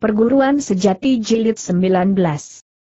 Perguruan Sejati Jilid 19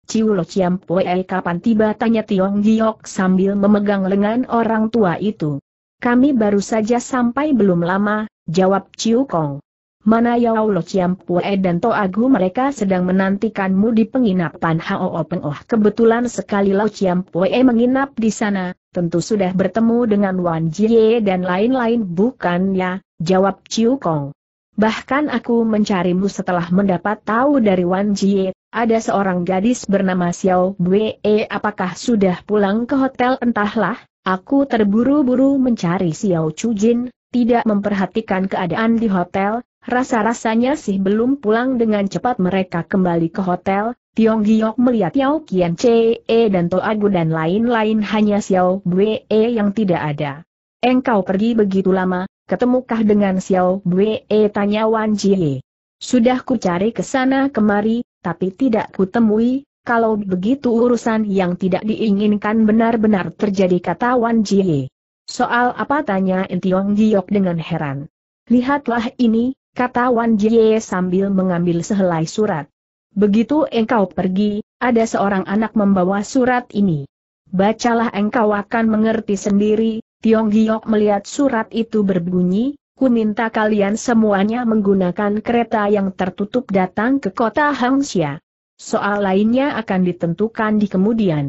Ciu Lo Chiam Ciampoe kapan tiba tanya Tiong Giok sambil memegang lengan orang tua itu. Kami baru saja sampai belum lama, jawab Ciu Kong. Mana Yau Lo Ciampoe dan To Agu mereka sedang menantikanmu di penginapan Hao Open Oh. Kebetulan sekali Lo E menginap di sana, tentu sudah bertemu dengan Wan Jie dan lain-lain bukan ya? jawab Ciu Kong. Bahkan aku mencarimu setelah mendapat tahu dari Wan Jie, ada seorang gadis bernama Xiao Wei. apakah sudah pulang ke hotel entahlah, aku terburu-buru mencari Xiao Chujin, tidak memperhatikan keadaan di hotel, rasa-rasanya sih belum pulang dengan cepat mereka kembali ke hotel, Tiong Giok melihat Yao Kian Che dan Toagu dan lain-lain hanya Xiao Wei yang tidak ada. Engkau pergi begitu lama, ketemukah dengan Xiao E? Tanya Wan Jie. Sudah ku cari ke sana kemari, tapi tidak ku temui. kalau begitu urusan yang tidak diinginkan benar-benar terjadi kata Wan Jie. Soal apa tanya Intiong Giok dengan heran. Lihatlah ini, kata Wan Jie sambil mengambil sehelai surat. Begitu engkau pergi, ada seorang anak membawa surat ini. Bacalah engkau akan mengerti sendiri, Tiong Giok melihat surat itu berbunyi, ku minta kalian semuanya menggunakan kereta yang tertutup datang ke kota Hangxia. Soal lainnya akan ditentukan di kemudian.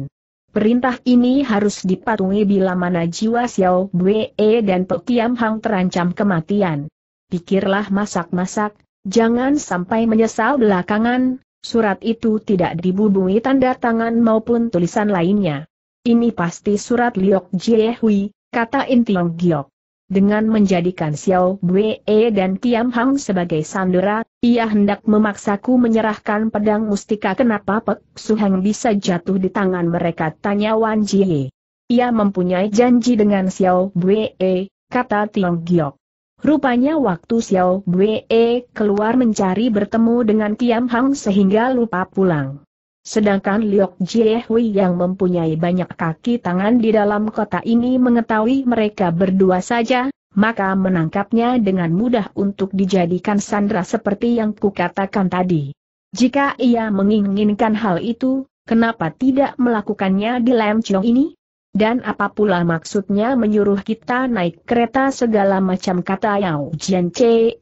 Perintah ini harus dipatuhi bila mana jiwa Xiao Wei dan Pekiam Hang terancam kematian. Pikirlah masak-masak, jangan sampai menyesal belakangan, surat itu tidak dibubui tanda tangan maupun tulisan lainnya. Ini pasti surat Liok Jiehui." kata Intiong Giok. Dengan menjadikan Xiao Wei dan Tiam Hang sebagai sandera, ia hendak memaksaku menyerahkan pedang mustika kenapa Pek Hang bisa jatuh di tangan mereka tanya Wan Jie. Ia mempunyai janji dengan Xiao Wei, kata Tiong Giok. Rupanya waktu Xiao Wei keluar mencari bertemu dengan Tiam Hang sehingga lupa pulang. Sedangkan Liok Jiehui yang mempunyai banyak kaki tangan di dalam kota ini mengetahui mereka berdua saja, maka menangkapnya dengan mudah untuk dijadikan sandra seperti yang kukatakan tadi. Jika ia menginginkan hal itu, kenapa tidak melakukannya di Lam Chong ini? Dan apa pula maksudnya menyuruh kita naik kereta segala macam kata Yao Jian Che?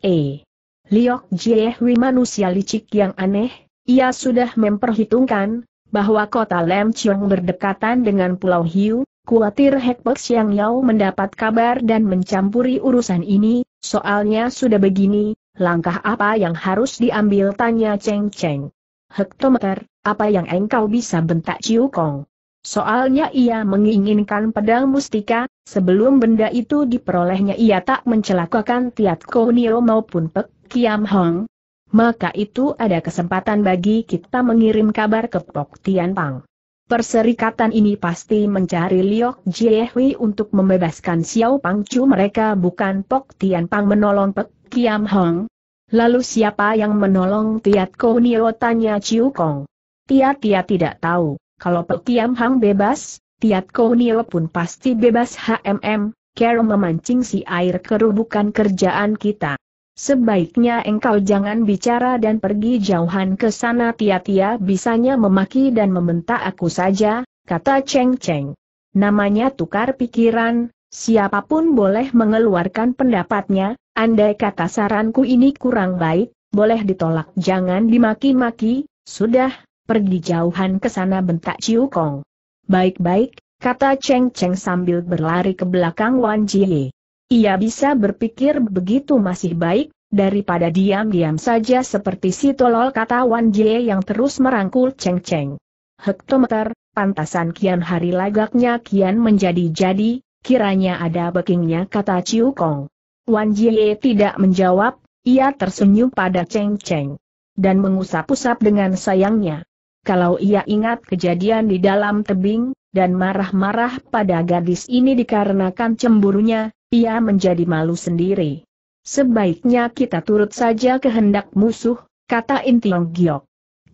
Liok Jiehui manusia licik yang aneh, ia sudah memperhitungkan, bahwa kota Lem Chiong berdekatan dengan Pulau Hiu, kuatir Hek Pek Siang Yao mendapat kabar dan mencampuri urusan ini, soalnya sudah begini, langkah apa yang harus diambil tanya Cheng Cheng. Hektometer, apa yang engkau bisa bentak Ciu Kong? Soalnya ia menginginkan pedang mustika, sebelum benda itu diperolehnya ia tak mencelakakan Tiat Nio maupun Pek Kiam Hong, maka itu ada kesempatan bagi kita mengirim kabar ke Pok Tian Pang. Perserikatan ini pasti mencari Liok Jiehui untuk membebaskan Xiao Pang Chu mereka bukan Pok Tian Pang menolong Pek Kiam Hong. Lalu siapa yang menolong Tiat Nio tanya Ciu Kong. Tiat Tiat tidak tahu, kalau Pek Kiam Hong bebas, Tiat Nio pun pasti bebas HMM, Kero memancing si air keruh bukan kerjaan kita. Sebaiknya engkau jangan bicara dan pergi jauhan ke sana Tia-tia bisanya memaki dan membentak aku saja, kata Cheng Cheng. Namanya tukar pikiran, siapapun boleh mengeluarkan pendapatnya, andai kata saranku ini kurang baik, boleh ditolak jangan dimaki-maki, sudah, pergi jauhan ke sana bentak Ciu Kong. Baik-baik, kata Cheng Cheng sambil berlari ke belakang Wan Jie. Ia bisa berpikir begitu masih baik, daripada diam-diam saja seperti si tolol kata Wan Jie yang terus merangkul Cheng Cheng. Hektometer, pantasan kian hari lagaknya kian menjadi-jadi, kiranya ada bekingnya kata Ciu Kong. Wan Jie tidak menjawab, ia tersenyum pada Cheng Cheng. Dan mengusap-usap dengan sayangnya. Kalau ia ingat kejadian di dalam tebing, dan marah-marah pada gadis ini dikarenakan cemburunya, ia menjadi malu sendiri. Sebaiknya kita turut saja kehendak musuh, kata Intiong Giok.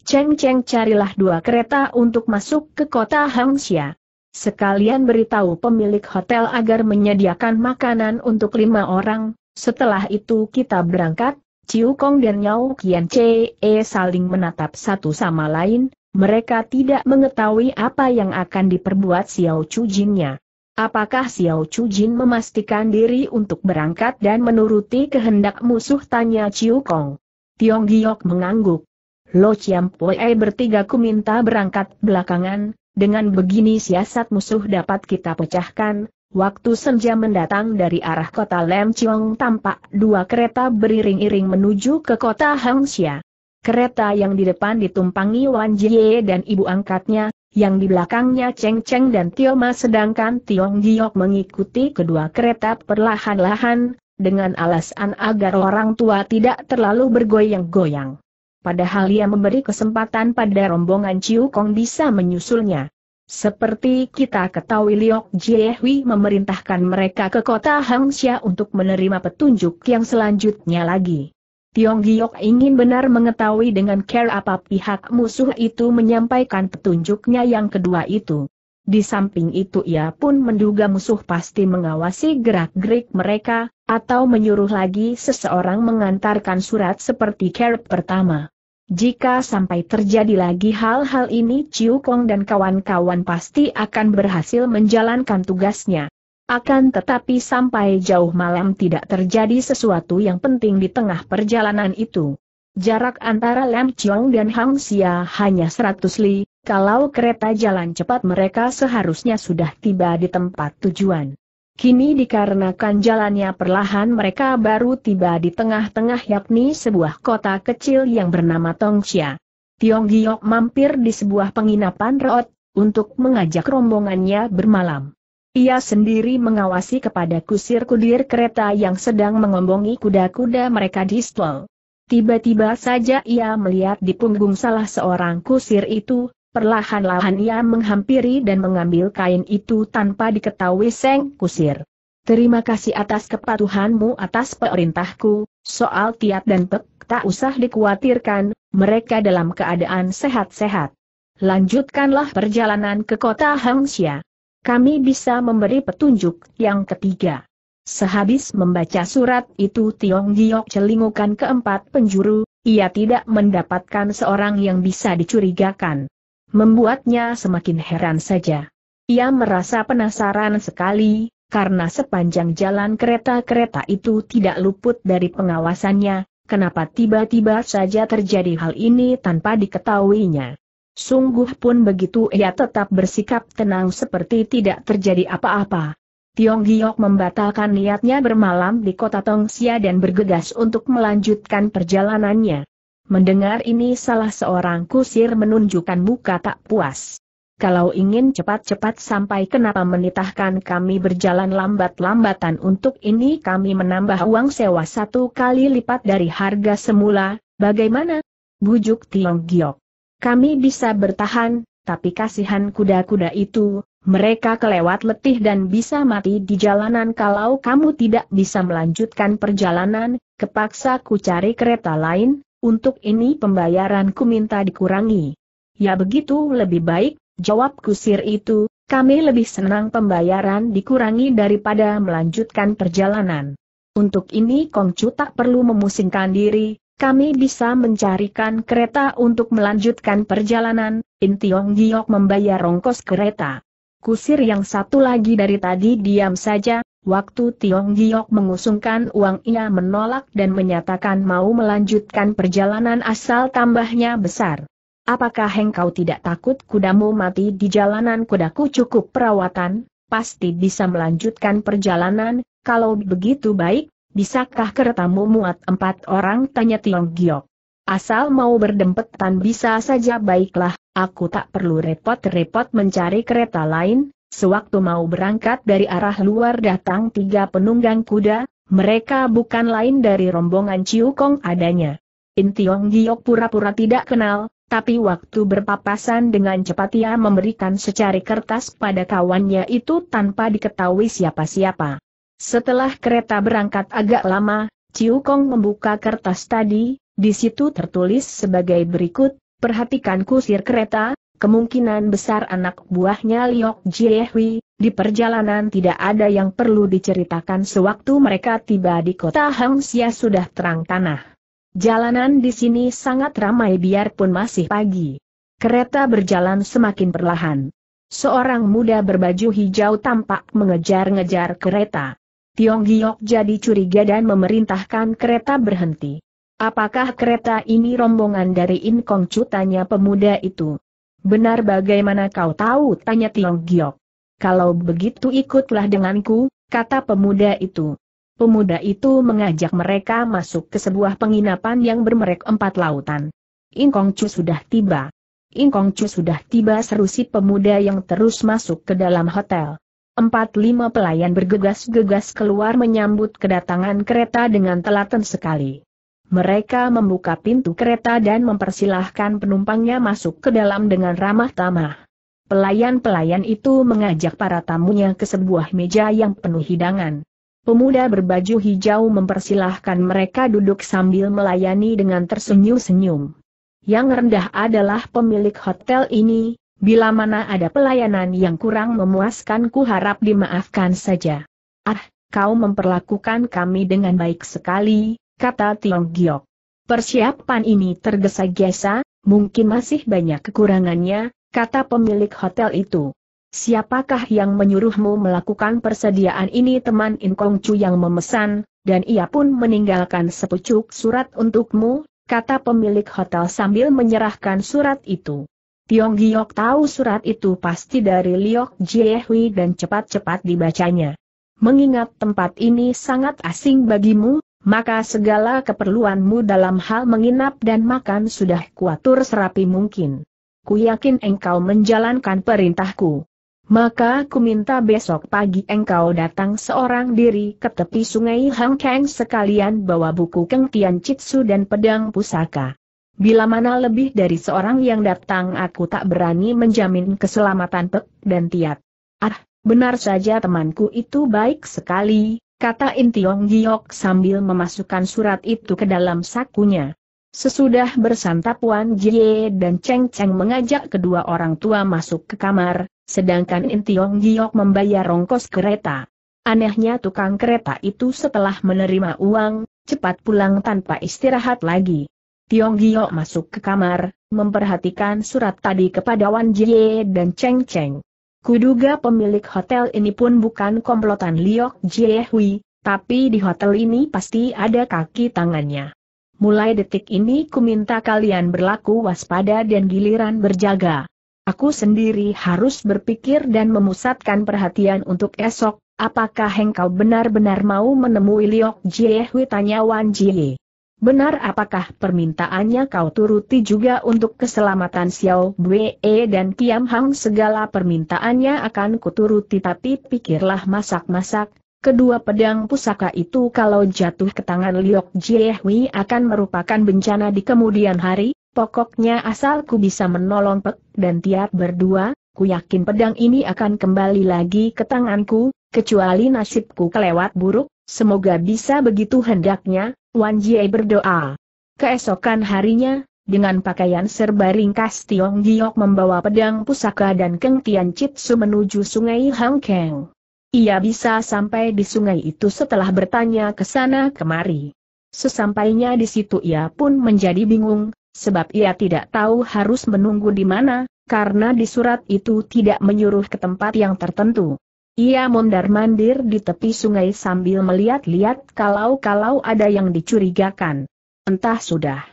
Cheng Cheng carilah dua kereta untuk masuk ke kota Hangxia. Sekalian beritahu pemilik hotel agar menyediakan makanan untuk lima orang, setelah itu kita berangkat, Ciu Kong dan Yao Kian Che saling menatap satu sama lain, mereka tidak mengetahui apa yang akan diperbuat Xiao Chu Jinnya. Apakah Xiao Chu Jin memastikan diri untuk berangkat dan menuruti kehendak musuh tanya Chiu Kong? Tiong Giok mengangguk. Lo Chiam Pue bertiga ku minta berangkat belakangan, dengan begini siasat musuh dapat kita pecahkan, waktu senja mendatang dari arah kota Lem Chiong tampak dua kereta beriring-iring menuju ke kota Hangxia. Kereta yang di depan ditumpangi Wan Jie dan ibu angkatnya, yang di belakangnya Cheng Cheng dan Tio Ma sedangkan Tiong Giok mengikuti kedua kereta perlahan-lahan, dengan alasan agar orang tua tidak terlalu bergoyang-goyang. Padahal ia memberi kesempatan pada rombongan Chiu Kong bisa menyusulnya. Seperti kita ketahui Liok Jiehui memerintahkan mereka ke kota Hangxia untuk menerima petunjuk yang selanjutnya lagi. Tiong Giok ingin benar mengetahui dengan care apa pihak musuh itu menyampaikan petunjuknya yang kedua itu. Di samping itu ia pun menduga musuh pasti mengawasi gerak-gerik mereka, atau menyuruh lagi seseorang mengantarkan surat seperti care pertama. Jika sampai terjadi lagi hal-hal ini Chiu Kong dan kawan-kawan pasti akan berhasil menjalankan tugasnya. Akan tetapi sampai jauh malam tidak terjadi sesuatu yang penting di tengah perjalanan itu. Jarak antara Lam Chiong dan Hang Xia hanya 100 li, kalau kereta jalan cepat mereka seharusnya sudah tiba di tempat tujuan. Kini dikarenakan jalannya perlahan mereka baru tiba di tengah-tengah yakni sebuah kota kecil yang bernama Tong Xia. Tiong Giok mampir di sebuah penginapan road untuk mengajak rombongannya bermalam. Ia sendiri mengawasi kepada kusir-kudir kereta yang sedang mengombongi kuda-kuda mereka di stol. Tiba-tiba saja ia melihat di punggung salah seorang kusir itu, perlahan-lahan ia menghampiri dan mengambil kain itu tanpa diketahui seng kusir. Terima kasih atas kepatuhanmu atas perintahku, soal tiap dan pek tak usah dikhawatirkan, mereka dalam keadaan sehat-sehat. Lanjutkanlah perjalanan ke kota Hangxia kami bisa memberi petunjuk yang ketiga. Sehabis membaca surat itu Tiong Giok celingukan keempat penjuru, ia tidak mendapatkan seorang yang bisa dicurigakan. Membuatnya semakin heran saja. Ia merasa penasaran sekali, karena sepanjang jalan kereta-kereta itu tidak luput dari pengawasannya, kenapa tiba-tiba saja terjadi hal ini tanpa diketahuinya. Sungguh pun begitu ia tetap bersikap tenang seperti tidak terjadi apa-apa. Tiong Giok membatalkan niatnya bermalam di kota Tongsia dan bergegas untuk melanjutkan perjalanannya. Mendengar ini salah seorang kusir menunjukkan muka tak puas. Kalau ingin cepat-cepat sampai kenapa menitahkan kami berjalan lambat-lambatan untuk ini kami menambah uang sewa satu kali lipat dari harga semula, bagaimana? Bujuk Tiong Giok. Kami bisa bertahan, tapi kasihan kuda-kuda itu, mereka kelewat letih dan bisa mati di jalanan kalau kamu tidak bisa melanjutkan perjalanan, kepaksa ku cari kereta lain, untuk ini pembayaranku minta dikurangi. Ya begitu lebih baik, jawab kusir itu, kami lebih senang pembayaran dikurangi daripada melanjutkan perjalanan. Untuk ini Kongcu tak perlu memusingkan diri, kami bisa mencarikan kereta untuk melanjutkan perjalanan, In Tiong Giok membayar rongkos kereta. Kusir yang satu lagi dari tadi diam saja, waktu Tiong Giok mengusungkan uang ia menolak dan menyatakan mau melanjutkan perjalanan asal tambahnya besar. Apakah engkau tidak takut kudamu mati di jalanan kudaku cukup perawatan, pasti bisa melanjutkan perjalanan, kalau begitu baik, Bisakah keretamu muat empat orang tanya Tiong Giok. Asal mau berdempetan bisa saja baiklah, aku tak perlu repot-repot mencari kereta lain, sewaktu mau berangkat dari arah luar datang tiga penunggang kuda, mereka bukan lain dari rombongan Ciu Kong adanya. Tiong Giok pura-pura tidak kenal, tapi waktu berpapasan dengan cepat ia memberikan secari kertas pada kawannya itu tanpa diketahui siapa-siapa. Setelah kereta berangkat agak lama, Ciu Kong membuka kertas tadi, di situ tertulis sebagai berikut, perhatikan kusir kereta, kemungkinan besar anak buahnya Liok Jiehui, di perjalanan tidak ada yang perlu diceritakan sewaktu mereka tiba di kota Hangsia sudah terang tanah. Jalanan di sini sangat ramai biarpun masih pagi. Kereta berjalan semakin perlahan. Seorang muda berbaju hijau tampak mengejar-ngejar kereta. Tiong Giok jadi curiga dan memerintahkan kereta berhenti. Apakah kereta ini rombongan dari In Kong Chu tanya pemuda itu? Benar bagaimana kau tahu tanya Tiong Giok. Kalau begitu ikutlah denganku, kata pemuda itu. Pemuda itu mengajak mereka masuk ke sebuah penginapan yang bermerek empat lautan. In Kong Chu sudah tiba. In Kong Chu sudah tiba seru si pemuda yang terus masuk ke dalam hotel. Empat lima pelayan bergegas-gegas keluar menyambut kedatangan kereta dengan telaten sekali. Mereka membuka pintu kereta dan mempersilahkan penumpangnya masuk ke dalam dengan ramah tamah. Pelayan-pelayan itu mengajak para tamunya ke sebuah meja yang penuh hidangan. Pemuda berbaju hijau mempersilahkan mereka duduk sambil melayani dengan tersenyum-senyum. Yang rendah adalah pemilik hotel ini, Bila mana ada pelayanan yang kurang memuaskan ku harap dimaafkan saja. Ah, kau memperlakukan kami dengan baik sekali, kata Tiong Giok. Persiapan ini tergesa-gesa, mungkin masih banyak kekurangannya, kata pemilik hotel itu. Siapakah yang menyuruhmu melakukan persediaan ini teman Inkong Chu yang memesan, dan ia pun meninggalkan sepucuk surat untukmu, kata pemilik hotel sambil menyerahkan surat itu. Tiong Giok tahu surat itu pasti dari Liok Jiehui dan cepat-cepat dibacanya. Mengingat tempat ini sangat asing bagimu, maka segala keperluanmu dalam hal menginap dan makan sudah kuatur serapi mungkin. Ku yakin engkau menjalankan perintahku. Maka ku minta besok pagi engkau datang seorang diri ke tepi sungai Hang sekalian bawa buku Keng Tian Chitsu dan pedang pusaka. Bila mana lebih dari seorang yang datang aku tak berani menjamin keselamatan Pek dan Tiat. Ah, benar saja temanku itu baik sekali, kata Intiong Giok sambil memasukkan surat itu ke dalam sakunya. Sesudah bersantap Wan Jie dan Cheng Cheng mengajak kedua orang tua masuk ke kamar, sedangkan Intiong Giok membayar rongkos kereta. Anehnya tukang kereta itu setelah menerima uang, cepat pulang tanpa istirahat lagi. Tiong Giok masuk ke kamar, memperhatikan surat tadi kepada Wan Jie dan Cheng Cheng. Kuduga pemilik hotel ini pun bukan komplotan Liok Jie Hui, tapi di hotel ini pasti ada kaki tangannya. Mulai detik ini ku minta kalian berlaku waspada dan giliran berjaga. Aku sendiri harus berpikir dan memusatkan perhatian untuk esok, apakah engkau benar-benar mau menemui Liok Jie Hui tanya Wan Jie. Benar apakah permintaannya kau turuti juga untuk keselamatan Xiao Bwe dan Kiam Hang segala permintaannya akan kuturuti tapi pikirlah masak-masak, kedua pedang pusaka itu kalau jatuh ke tangan Liok Jiehui akan merupakan bencana di kemudian hari, pokoknya asal ku bisa menolong Pek dan Tiap berdua, ku yakin pedang ini akan kembali lagi ke tanganku, kecuali nasibku kelewat buruk, semoga bisa begitu hendaknya, Wan Jie berdoa. Keesokan harinya, dengan pakaian serba ringkas Tiong Giok membawa pedang pusaka dan Keng Tian Chitsu menuju sungai Hang Ia bisa sampai di sungai itu setelah bertanya ke sana kemari. Sesampainya di situ ia pun menjadi bingung, sebab ia tidak tahu harus menunggu di mana, karena di surat itu tidak menyuruh ke tempat yang tertentu. Ia mondar-mandir di tepi sungai sambil melihat-lihat kalau-kalau ada yang dicurigakan. Entah sudah.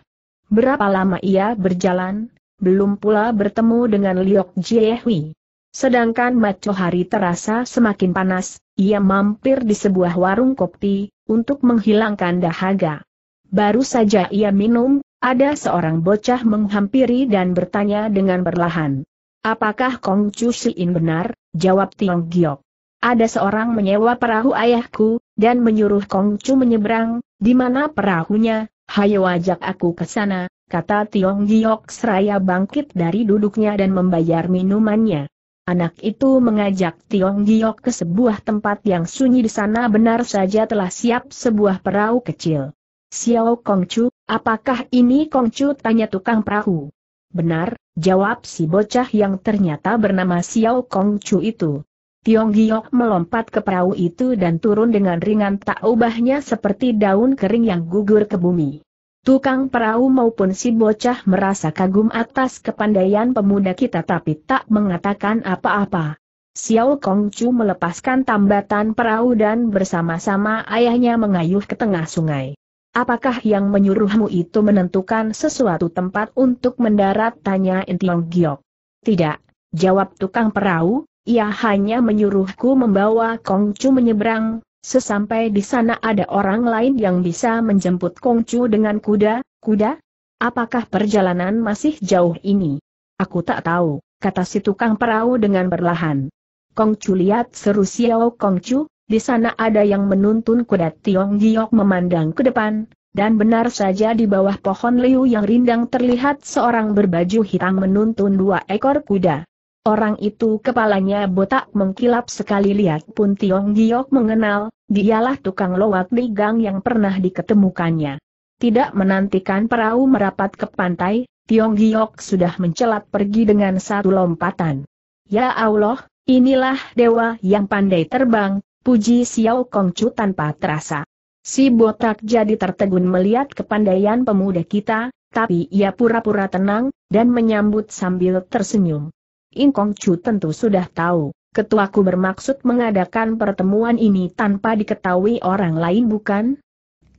Berapa lama ia berjalan, belum pula bertemu dengan Liok Jiehui. Sedangkan matahari terasa semakin panas, ia mampir di sebuah warung kopi, untuk menghilangkan dahaga. Baru saja ia minum, ada seorang bocah menghampiri dan bertanya dengan perlahan. Apakah Kong Chu Siin benar? Jawab Tiong Giok. Ada seorang menyewa perahu ayahku, dan menyuruh Kongcu menyeberang, di mana perahunya, hayo ajak aku ke sana, kata Tiong Giok seraya bangkit dari duduknya dan membayar minumannya. Anak itu mengajak Tiong Giok ke sebuah tempat yang sunyi di sana benar saja telah siap sebuah perahu kecil. Xiao Kongcu, apakah ini Kongcu? tanya tukang perahu. Benar, jawab si bocah yang ternyata bernama Xiao Kongcu itu. Tiong Giok melompat ke perahu itu dan turun dengan ringan tak ubahnya seperti daun kering yang gugur ke bumi. Tukang perahu maupun si bocah merasa kagum atas kepandaian pemuda kita tapi tak mengatakan apa-apa. Xiao Kongcu melepaskan tambatan perahu dan bersama-sama ayahnya mengayuh ke tengah sungai. Apakah yang menyuruhmu itu menentukan sesuatu tempat untuk mendarat? Tanya Intiong Giok. Tidak, jawab tukang perahu, ia hanya menyuruhku membawa Kongcu menyeberang, sesampai di sana ada orang lain yang bisa menjemput Kongcu dengan kuda, kuda? Apakah perjalanan masih jauh ini? Aku tak tahu, kata si tukang perahu dengan perlahan. Kongcu lihat seru Xiao Kongcu, di sana ada yang menuntun kuda Tiong Giok memandang ke depan, dan benar saja di bawah pohon liu yang rindang terlihat seorang berbaju hitam menuntun dua ekor kuda. Orang itu kepalanya botak mengkilap sekali lihat pun Tiong Giok mengenal, dialah tukang loak di gang yang pernah diketemukannya. Tidak menantikan perahu merapat ke pantai, Tiong Giok sudah mencelat pergi dengan satu lompatan. Ya Allah, inilah dewa yang pandai terbang, puji Xiao Kongcu tanpa terasa. Si botak jadi tertegun melihat kepandaian pemuda kita, tapi ia pura-pura tenang, dan menyambut sambil tersenyum. Kong Chu tentu sudah tahu, ketuaku bermaksud mengadakan pertemuan ini tanpa diketahui orang lain bukan?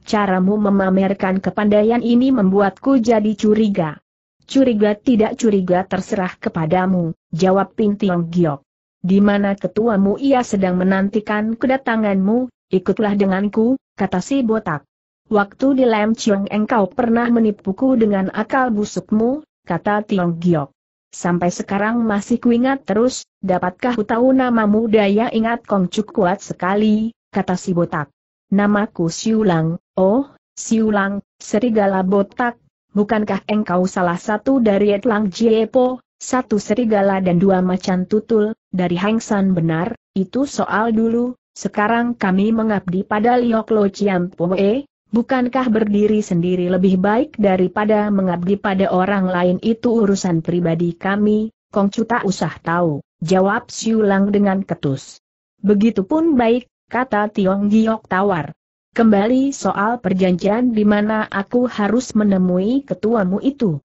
Caramu memamerkan kepandaian ini membuatku jadi curiga. Curiga tidak curiga terserah kepadamu, jawab Ping Tiong Giok. Di mana ketuamu ia sedang menantikan kedatanganmu, ikutlah denganku, kata si botak. Waktu di Lam Chiong engkau pernah menipuku dengan akal busukmu, kata Tiong Giok. Sampai sekarang masih kuingat terus, dapatkah ku tahu namamu? Daya ingat Kongcuk kuat sekali, kata si botak. Namaku Siulang, oh, Siulang, serigala botak, bukankah engkau salah satu dari Etlang Jiepo, satu serigala dan dua macan tutul, dari Hengsan benar, itu soal dulu, sekarang kami mengabdi pada Liok Lo Chiam Poe, bukankah berdiri sendiri lebih baik daripada mengabdi pada orang lain itu urusan pribadi kami, Kongcu tak usah tahu, jawab Siulang dengan ketus. Begitupun baik, kata Tiong Giok tawar. Kembali soal perjanjian di mana aku harus menemui ketuamu itu.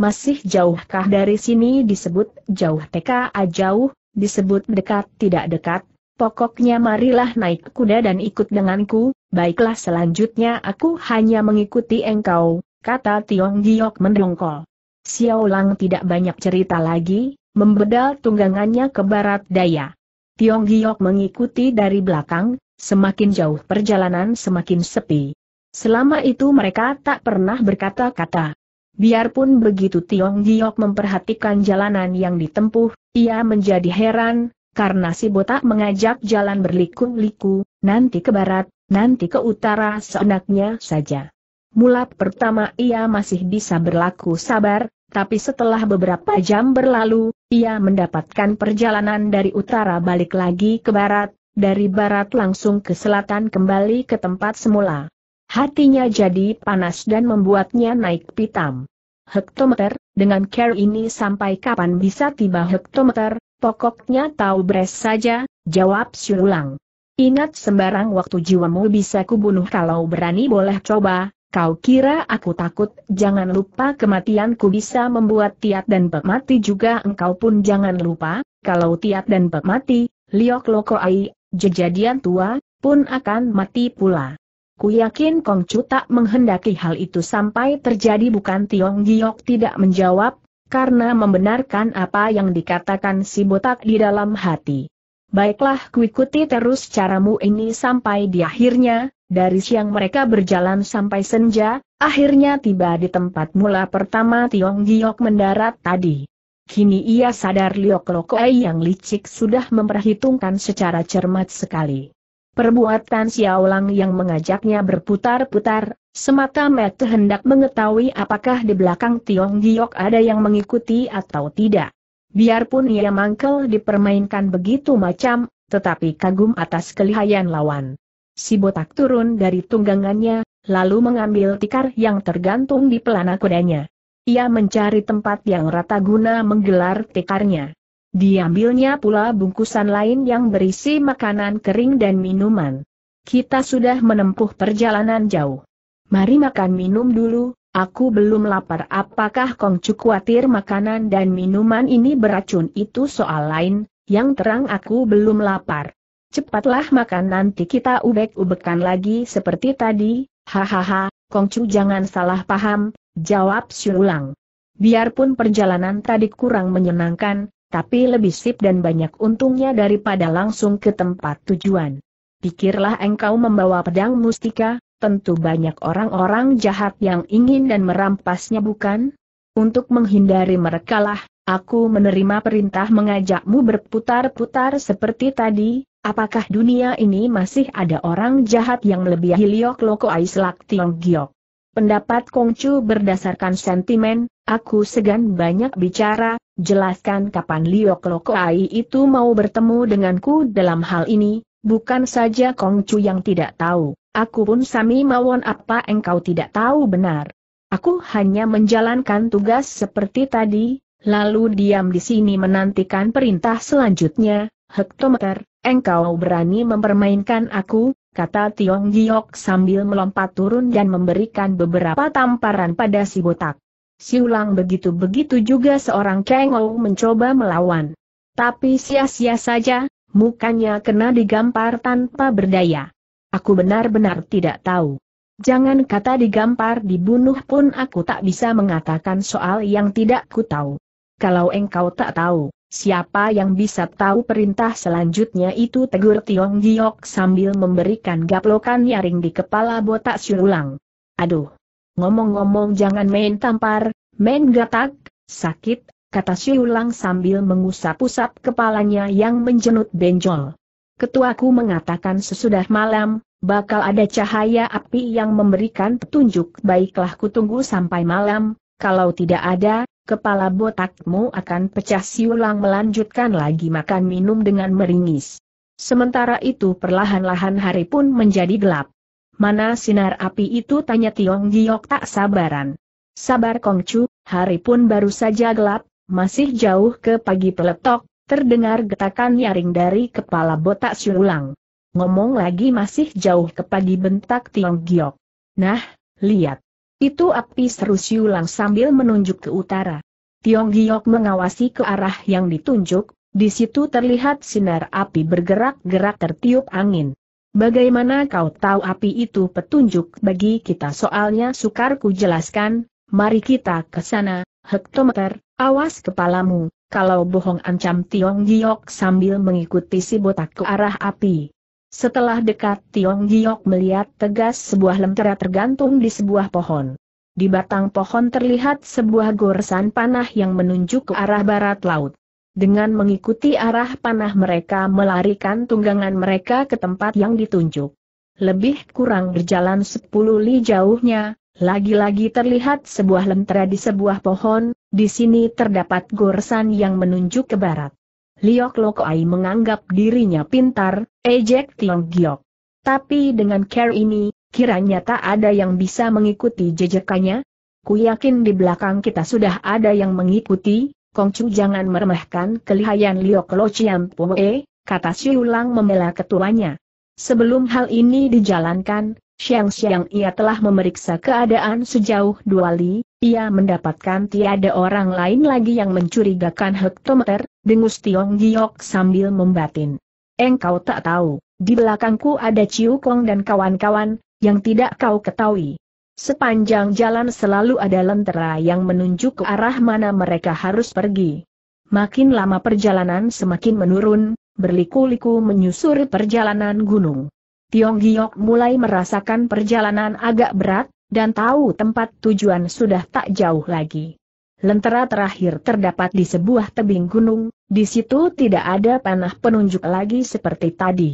Masih jauhkah dari sini disebut jauh TKA ah, jauh, disebut dekat tidak dekat, pokoknya marilah naik kuda dan ikut denganku, Baiklah selanjutnya aku hanya mengikuti engkau, kata Tiong Giok mendongkol. Xiao Lang tidak banyak cerita lagi, membedal tunggangannya ke barat daya. Tiong Giok mengikuti dari belakang, semakin jauh perjalanan semakin sepi. Selama itu mereka tak pernah berkata-kata. Biarpun begitu Tiong Giok memperhatikan jalanan yang ditempuh, ia menjadi heran, karena si botak mengajak jalan berliku-liku, nanti ke barat, Nanti ke utara seenaknya saja. Mula pertama ia masih bisa berlaku sabar, tapi setelah beberapa jam berlalu, ia mendapatkan perjalanan dari utara balik lagi ke barat, dari barat langsung ke selatan kembali ke tempat semula. Hatinya jadi panas dan membuatnya naik pitam. Hektometer, dengan care ini sampai kapan bisa tiba hektometer, pokoknya tahu beres saja, jawab Syulang. Ingat sembarang waktu jiwamu bisa kubunuh kalau berani boleh coba, kau kira aku takut, jangan lupa kematianku bisa membuat tiat dan mati juga engkau pun jangan lupa, kalau tiat dan mati, liok loko ai, jejadian tua, pun akan mati pula. Ku yakin Kong Chu tak menghendaki hal itu sampai terjadi bukan Tiong Giok tidak menjawab, karena membenarkan apa yang dikatakan si botak di dalam hati. Baiklah kuikuti terus caramu ini sampai di akhirnya, dari siang mereka berjalan sampai senja, akhirnya tiba di tempat mula pertama Tiong Giok mendarat tadi. Kini ia sadar Liok Lokoi yang licik sudah memperhitungkan secara cermat sekali. Perbuatan Xiaolang yang mengajaknya berputar-putar, semata-mata hendak mengetahui apakah di belakang Tiong Giok ada yang mengikuti atau tidak. Biarpun ia mangkel dipermainkan begitu macam, tetapi kagum atas kelihayan lawan. Si botak turun dari tunggangannya, lalu mengambil tikar yang tergantung di pelana kudanya. Ia mencari tempat yang rata guna menggelar tikarnya. Diambilnya pula bungkusan lain yang berisi makanan kering dan minuman. Kita sudah menempuh perjalanan jauh. Mari makan minum dulu, Aku belum lapar apakah Kongcu khawatir makanan dan minuman ini beracun itu soal lain, yang terang aku belum lapar. Cepatlah makan nanti kita ubek-ubekan lagi seperti tadi, hahaha, Kongcu jangan salah paham, jawab Siulang. Biarpun perjalanan tadi kurang menyenangkan, tapi lebih sip dan banyak untungnya daripada langsung ke tempat tujuan. Pikirlah engkau membawa pedang mustika, tentu banyak orang-orang jahat yang ingin dan merampasnya bukan? Untuk menghindari merekalah, aku menerima perintah mengajakmu berputar-putar seperti tadi, apakah dunia ini masih ada orang jahat yang lebih hiliok loko aislak giok? Pendapat Kongcu berdasarkan sentimen, aku segan banyak bicara, jelaskan kapan Liok Loko Ai itu mau bertemu denganku dalam hal ini, bukan saja Kongcu yang tidak tahu. Aku pun sami mawon apa engkau tidak tahu benar. Aku hanya menjalankan tugas seperti tadi, lalu diam di sini menantikan perintah selanjutnya. Hektometer, engkau berani mempermainkan aku, kata Tiong Giok sambil melompat turun dan memberikan beberapa tamparan pada si botak. Siulang begitu-begitu juga seorang Kengou mencoba melawan. Tapi sia-sia saja, mukanya kena digampar tanpa berdaya. Aku benar-benar tidak tahu. Jangan kata digampar dibunuh pun aku tak bisa mengatakan soal yang tidak ku tahu. Kalau engkau tak tahu, siapa yang bisa tahu perintah selanjutnya itu tegur Tiong Giok sambil memberikan gaplokan nyaring di kepala botak siulang. Aduh! Ngomong-ngomong jangan main tampar, main gatak, sakit, kata siulang sambil mengusap-usap kepalanya yang menjenut benjol. Ketuaku mengatakan sesudah malam, bakal ada cahaya api yang memberikan petunjuk baiklah tunggu sampai malam, kalau tidak ada, kepala botakmu akan pecah siulang melanjutkan lagi makan minum dengan meringis. Sementara itu perlahan-lahan hari pun menjadi gelap. Mana sinar api itu tanya Tiong Giok tak sabaran. Sabar Kongcu, hari pun baru saja gelap, masih jauh ke pagi peletok, Terdengar getakan nyaring dari kepala botak siulang. Ngomong lagi masih jauh ke pagi bentak Tiong Giok. Nah, lihat. Itu api seru siulang sambil menunjuk ke utara. Tiong Giok mengawasi ke arah yang ditunjuk, di situ terlihat sinar api bergerak-gerak tertiup angin. Bagaimana kau tahu api itu petunjuk bagi kita soalnya sukar ku jelaskan, mari kita ke sana, hektometer, awas kepalamu, kalau bohong ancam Tiong Giok sambil mengikuti si botak ke arah api. Setelah dekat Tiong Giok melihat tegas sebuah lentera tergantung di sebuah pohon. Di batang pohon terlihat sebuah goresan panah yang menunjuk ke arah barat laut. Dengan mengikuti arah panah mereka melarikan tunggangan mereka ke tempat yang ditunjuk. Lebih kurang berjalan sepuluh li jauhnya, lagi-lagi terlihat sebuah lentera di sebuah pohon, di sini terdapat goresan yang menunjuk ke barat. Liok Lokoai menganggap dirinya pintar, ejek Tiong Giok. Tapi dengan care ini, kiranya tak ada yang bisa mengikuti jejakannya? Ku yakin di belakang kita sudah ada yang mengikuti, Kongcu jangan meremehkan kelihayan Liok Lo Chiam E, kata Siulang membela ketuanya. Sebelum hal ini dijalankan, Siang siang ia telah memeriksa keadaan sejauh dua li, ia mendapatkan tiada orang lain lagi yang mencurigakan hektometer, dengus Tiong Giok sambil membatin. Engkau tak tahu, di belakangku ada Ciu Kong dan kawan-kawan, yang tidak kau ketahui. Sepanjang jalan selalu ada lentera yang menunjuk ke arah mana mereka harus pergi. Makin lama perjalanan semakin menurun, berliku-liku menyusuri perjalanan gunung. Tiong Giok mulai merasakan perjalanan agak berat, dan tahu tempat tujuan sudah tak jauh lagi. Lentera terakhir terdapat di sebuah tebing gunung, di situ tidak ada panah penunjuk lagi seperti tadi.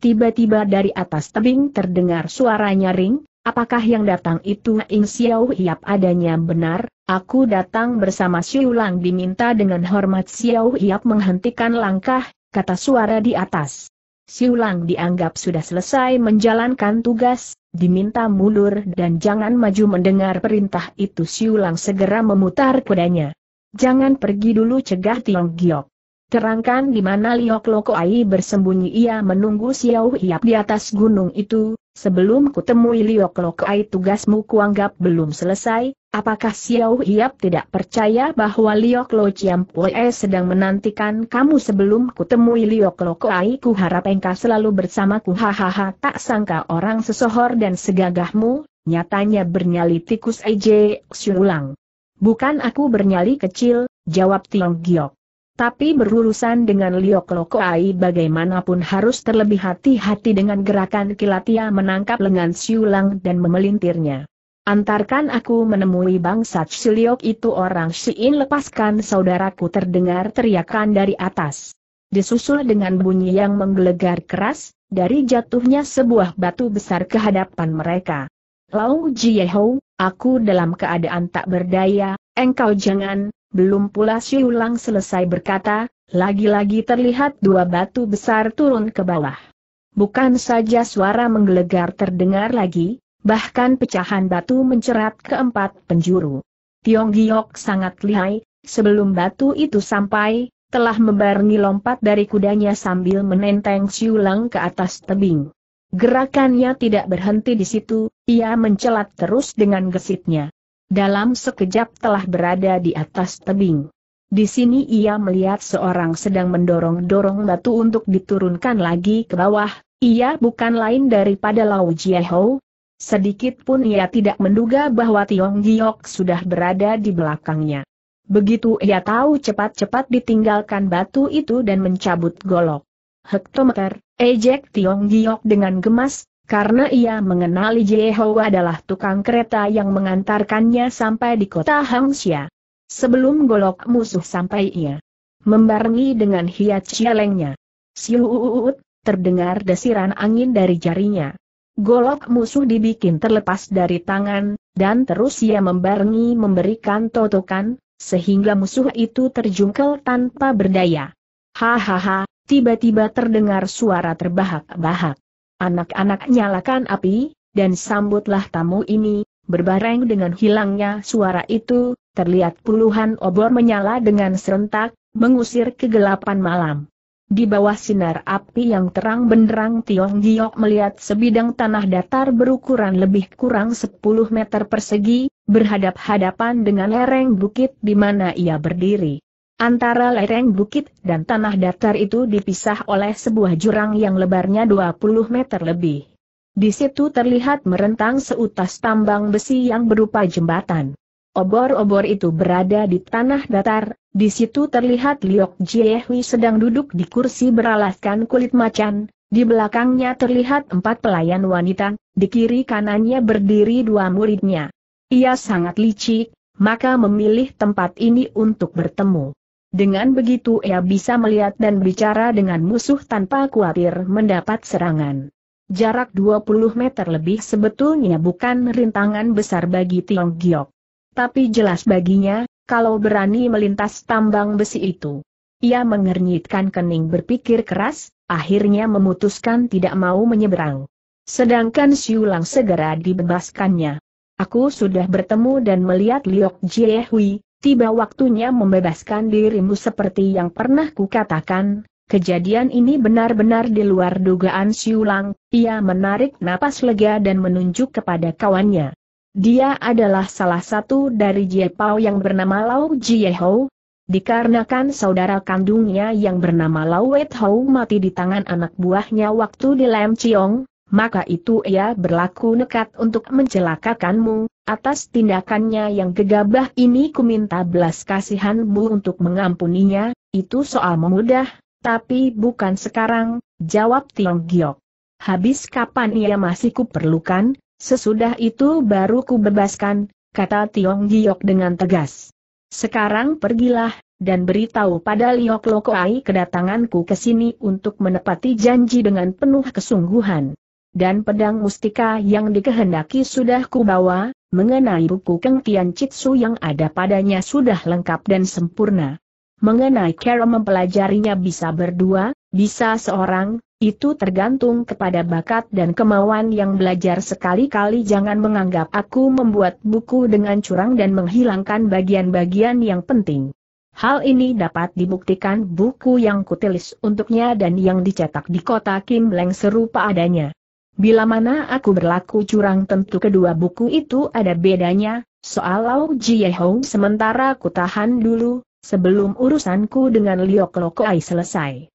Tiba-tiba dari atas tebing terdengar suara nyaring, apakah yang datang itu Ing Xiao Hiap adanya benar, aku datang bersama Xiu Lang diminta dengan hormat Xiao Hiap menghentikan langkah, kata suara di atas. Siulang dianggap sudah selesai menjalankan tugas, diminta mundur dan jangan maju mendengar perintah itu Siulang segera memutar kudanya. Jangan pergi dulu cegah Tiong Giok. Terangkan di mana Liok Loko Ai bersembunyi ia menunggu Xiao Hiap di atas gunung itu, sebelum kutemui Liok Loko Ai tugasmu kuanggap belum selesai, Apakah Xiao Hiap tidak percaya bahwa Liok Lo Chiam Pue sedang menantikan kamu sebelum kutemui Liok Lo Kuai? Ku harap engkau selalu bersamaku hahaha tak sangka orang sesohor dan segagahmu, nyatanya bernyali tikus Xiu Siulang. Bukan aku bernyali kecil, jawab Tiong Giok. Tapi berurusan dengan Liok Lo Kuai bagaimanapun harus terlebih hati-hati dengan gerakan kilatia menangkap lengan Siulang dan memelintirnya. Antarkan aku menemui bangsa Ciliok itu orang Siin lepaskan saudaraku terdengar teriakan dari atas. Disusul dengan bunyi yang menggelegar keras, dari jatuhnya sebuah batu besar ke hadapan mereka. Lau Jieho, aku dalam keadaan tak berdaya, engkau jangan, belum pula Siulang selesai berkata, lagi-lagi terlihat dua batu besar turun ke bawah. Bukan saja suara menggelegar terdengar lagi, bahkan pecahan batu mencerat keempat penjuru. Tiong Giok sangat lihai, sebelum batu itu sampai, telah membarni lompat dari kudanya sambil menenteng siulang ke atas tebing. Gerakannya tidak berhenti di situ, ia mencelat terus dengan gesitnya. Dalam sekejap telah berada di atas tebing. Di sini ia melihat seorang sedang mendorong-dorong batu untuk diturunkan lagi ke bawah, ia bukan lain daripada Lau Jiehou, Sedikit pun ia tidak menduga bahwa Tiong Giok sudah berada di belakangnya. Begitu ia tahu cepat-cepat ditinggalkan batu itu dan mencabut golok. Hektometer, ejek Tiong Giok dengan gemas, karena ia mengenali Jeho adalah tukang kereta yang mengantarkannya sampai di kota Hangxia. Sebelum golok musuh sampai ia membarengi dengan hiat cielengnya. uut, terdengar desiran angin dari jarinya. Golok musuh dibikin terlepas dari tangan, dan terus ia membarengi memberikan totokan, sehingga musuh itu terjungkel tanpa berdaya. Hahaha, tiba-tiba terdengar suara terbahak-bahak. Anak-anak nyalakan api, dan sambutlah tamu ini, Berbareng dengan hilangnya suara itu, terlihat puluhan obor menyala dengan serentak, mengusir kegelapan malam. Di bawah sinar api yang terang benderang Tiong Giok melihat sebidang tanah datar berukuran lebih kurang 10 meter persegi, berhadap-hadapan dengan lereng bukit di mana ia berdiri. Antara lereng bukit dan tanah datar itu dipisah oleh sebuah jurang yang lebarnya 20 meter lebih. Di situ terlihat merentang seutas tambang besi yang berupa jembatan. Obor-obor itu berada di tanah datar, di situ terlihat Liok Jiehui sedang duduk di kursi beralaskan kulit macan, di belakangnya terlihat empat pelayan wanita, di kiri kanannya berdiri dua muridnya. Ia sangat licik, maka memilih tempat ini untuk bertemu. Dengan begitu ia bisa melihat dan bicara dengan musuh tanpa khawatir mendapat serangan. Jarak 20 meter lebih sebetulnya bukan rintangan besar bagi Tiong Giok tapi jelas baginya, kalau berani melintas tambang besi itu. Ia mengernyitkan kening berpikir keras, akhirnya memutuskan tidak mau menyeberang. Sedangkan Siulang segera dibebaskannya. Aku sudah bertemu dan melihat Liok Jiehui, tiba waktunya membebaskan dirimu seperti yang pernah kukatakan, Kejadian ini benar-benar di luar dugaan Siulang, ia menarik napas lega dan menunjuk kepada kawannya. Dia adalah salah satu dari Jiepao yang bernama Lau Ho. Dikarenakan saudara kandungnya yang bernama Lao Wei Ho mati di tangan anak buahnya waktu di Lam Chiong, maka itu ia berlaku nekat untuk mencelakakanmu. Atas tindakannya yang gegabah ini kuminta belas kasihanmu untuk mengampuninya, itu soal memudah, tapi bukan sekarang, jawab Tiong Giok. Habis kapan ia masih kuperlukan, Sesudah itu baru ku bebaskan, kata Tiong Giok dengan tegas. Sekarang pergilah, dan beritahu pada Liok Lokoai kedatanganku ke sini untuk menepati janji dengan penuh kesungguhan. Dan pedang mustika yang dikehendaki sudah kubawa, mengenai buku Keng Tian Chitsu yang ada padanya sudah lengkap dan sempurna. Mengenai cara mempelajarinya bisa berdua, bisa seorang, itu tergantung kepada bakat dan kemauan yang belajar sekali-kali jangan menganggap aku membuat buku dengan curang dan menghilangkan bagian-bagian yang penting. Hal ini dapat dibuktikan buku yang kutulis untuknya dan yang dicetak di kota Kim Leng serupa adanya. Bila mana aku berlaku curang tentu kedua buku itu ada bedanya, soal Lau Jie Hong sementara kutahan dulu, sebelum urusanku dengan Liok Lokoai selesai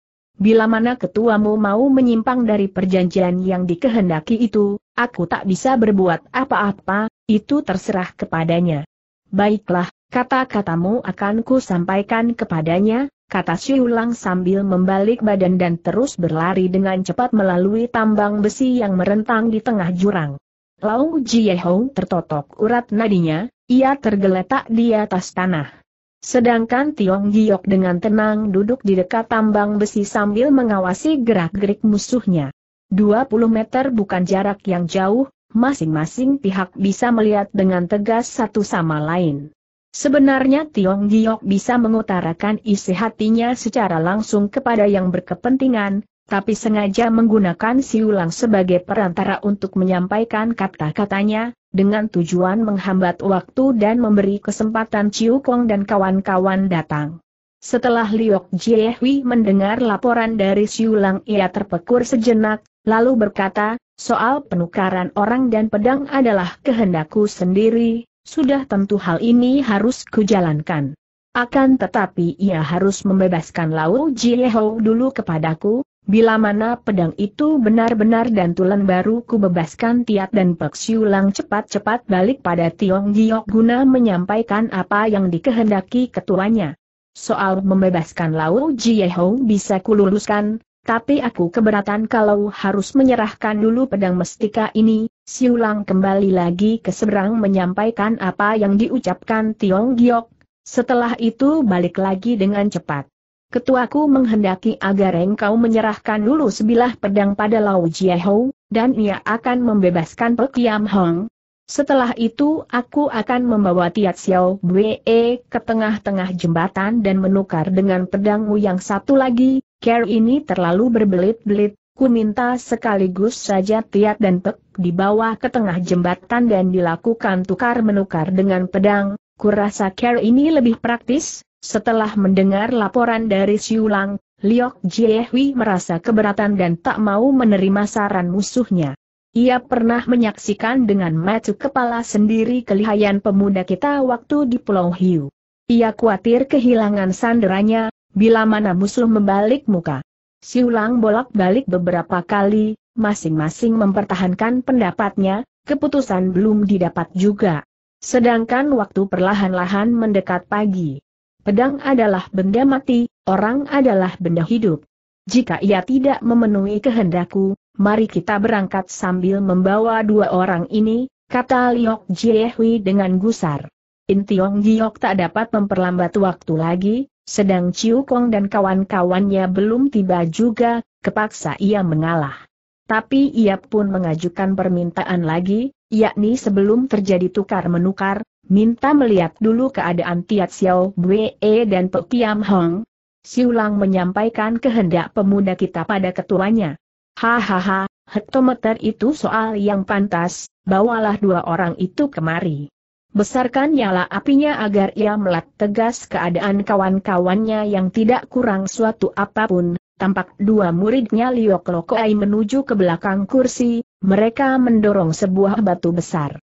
bila mana ketuamu mau menyimpang dari perjanjian yang dikehendaki itu, aku tak bisa berbuat apa-apa, itu terserah kepadanya. Baiklah, kata-katamu akan ku sampaikan kepadanya, kata Siulang sambil membalik badan dan terus berlari dengan cepat melalui tambang besi yang merentang di tengah jurang. Lau Jiehong tertotok urat nadinya, ia tergeletak di atas tanah. Sedangkan Tiong Giok dengan tenang duduk di dekat tambang besi sambil mengawasi gerak-gerik musuhnya. 20 meter bukan jarak yang jauh, masing-masing pihak bisa melihat dengan tegas satu sama lain. Sebenarnya Tiong Giok bisa mengutarakan isi hatinya secara langsung kepada yang berkepentingan, tapi sengaja menggunakan siulang sebagai perantara untuk menyampaikan kata-katanya, dengan tujuan menghambat waktu dan memberi kesempatan Ciu Kong dan kawan-kawan datang. Setelah Liok Jiehui mendengar laporan dari Siulang ia terpekur sejenak, lalu berkata, soal penukaran orang dan pedang adalah kehendakku sendiri, sudah tentu hal ini harus kujalankan. Akan tetapi ia harus membebaskan Lau Jieho dulu kepadaku, Bila mana pedang itu benar-benar dan tulen baru ku bebaskan Tiat dan Pek Siulang cepat-cepat balik pada Tiong Giok guna menyampaikan apa yang dikehendaki ketuanya. Soal membebaskan Lau Jieho bisa kululuskan, tapi aku keberatan kalau harus menyerahkan dulu pedang mestika ini, Siulang kembali lagi ke seberang menyampaikan apa yang diucapkan Tiong Giok, setelah itu balik lagi dengan cepat. Ketuaku menghendaki agar engkau menyerahkan dulu sebilah pedang pada Lau Jiehou, dan ia akan membebaskan Pekiam Hong. Setelah itu aku akan membawa Tiat Xiao Bwe ke tengah-tengah jembatan dan menukar dengan pedangmu yang satu lagi, care ini terlalu berbelit-belit, ku minta sekaligus saja Tiat dan Pek dibawa ke tengah jembatan dan dilakukan tukar-menukar dengan pedang, Ku rasa care ini lebih praktis, setelah mendengar laporan dari Siulang, Liok Jiehui merasa keberatan dan tak mau menerima saran musuhnya. Ia pernah menyaksikan dengan mata kepala sendiri kelihayan pemuda kita waktu di Pulau Hiu. Ia khawatir kehilangan sanderanya, bila mana musuh membalik muka. Siulang bolak-balik beberapa kali, masing-masing mempertahankan pendapatnya, keputusan belum didapat juga. Sedangkan waktu perlahan-lahan mendekat pagi, Pedang adalah benda mati, orang adalah benda hidup. Jika ia tidak memenuhi kehendakku, mari kita berangkat sambil membawa dua orang ini, kata Liok Jiehui dengan gusar. Intiong Giok tak dapat memperlambat waktu lagi, sedang Chiu Kong dan kawan-kawannya belum tiba juga, kepaksa ia mengalah. Tapi ia pun mengajukan permintaan lagi, yakni sebelum terjadi tukar-menukar, minta melihat dulu keadaan Tiat Xiao Bwe dan Pe Kiam Hong. Siulang menyampaikan kehendak pemuda kita pada ketuanya. Hahaha, hektometer itu soal yang pantas, bawalah dua orang itu kemari. Besarkan nyala apinya agar ia melat tegas keadaan kawan-kawannya yang tidak kurang suatu apapun, tampak dua muridnya Liok Lokoai menuju ke belakang kursi, mereka mendorong sebuah batu besar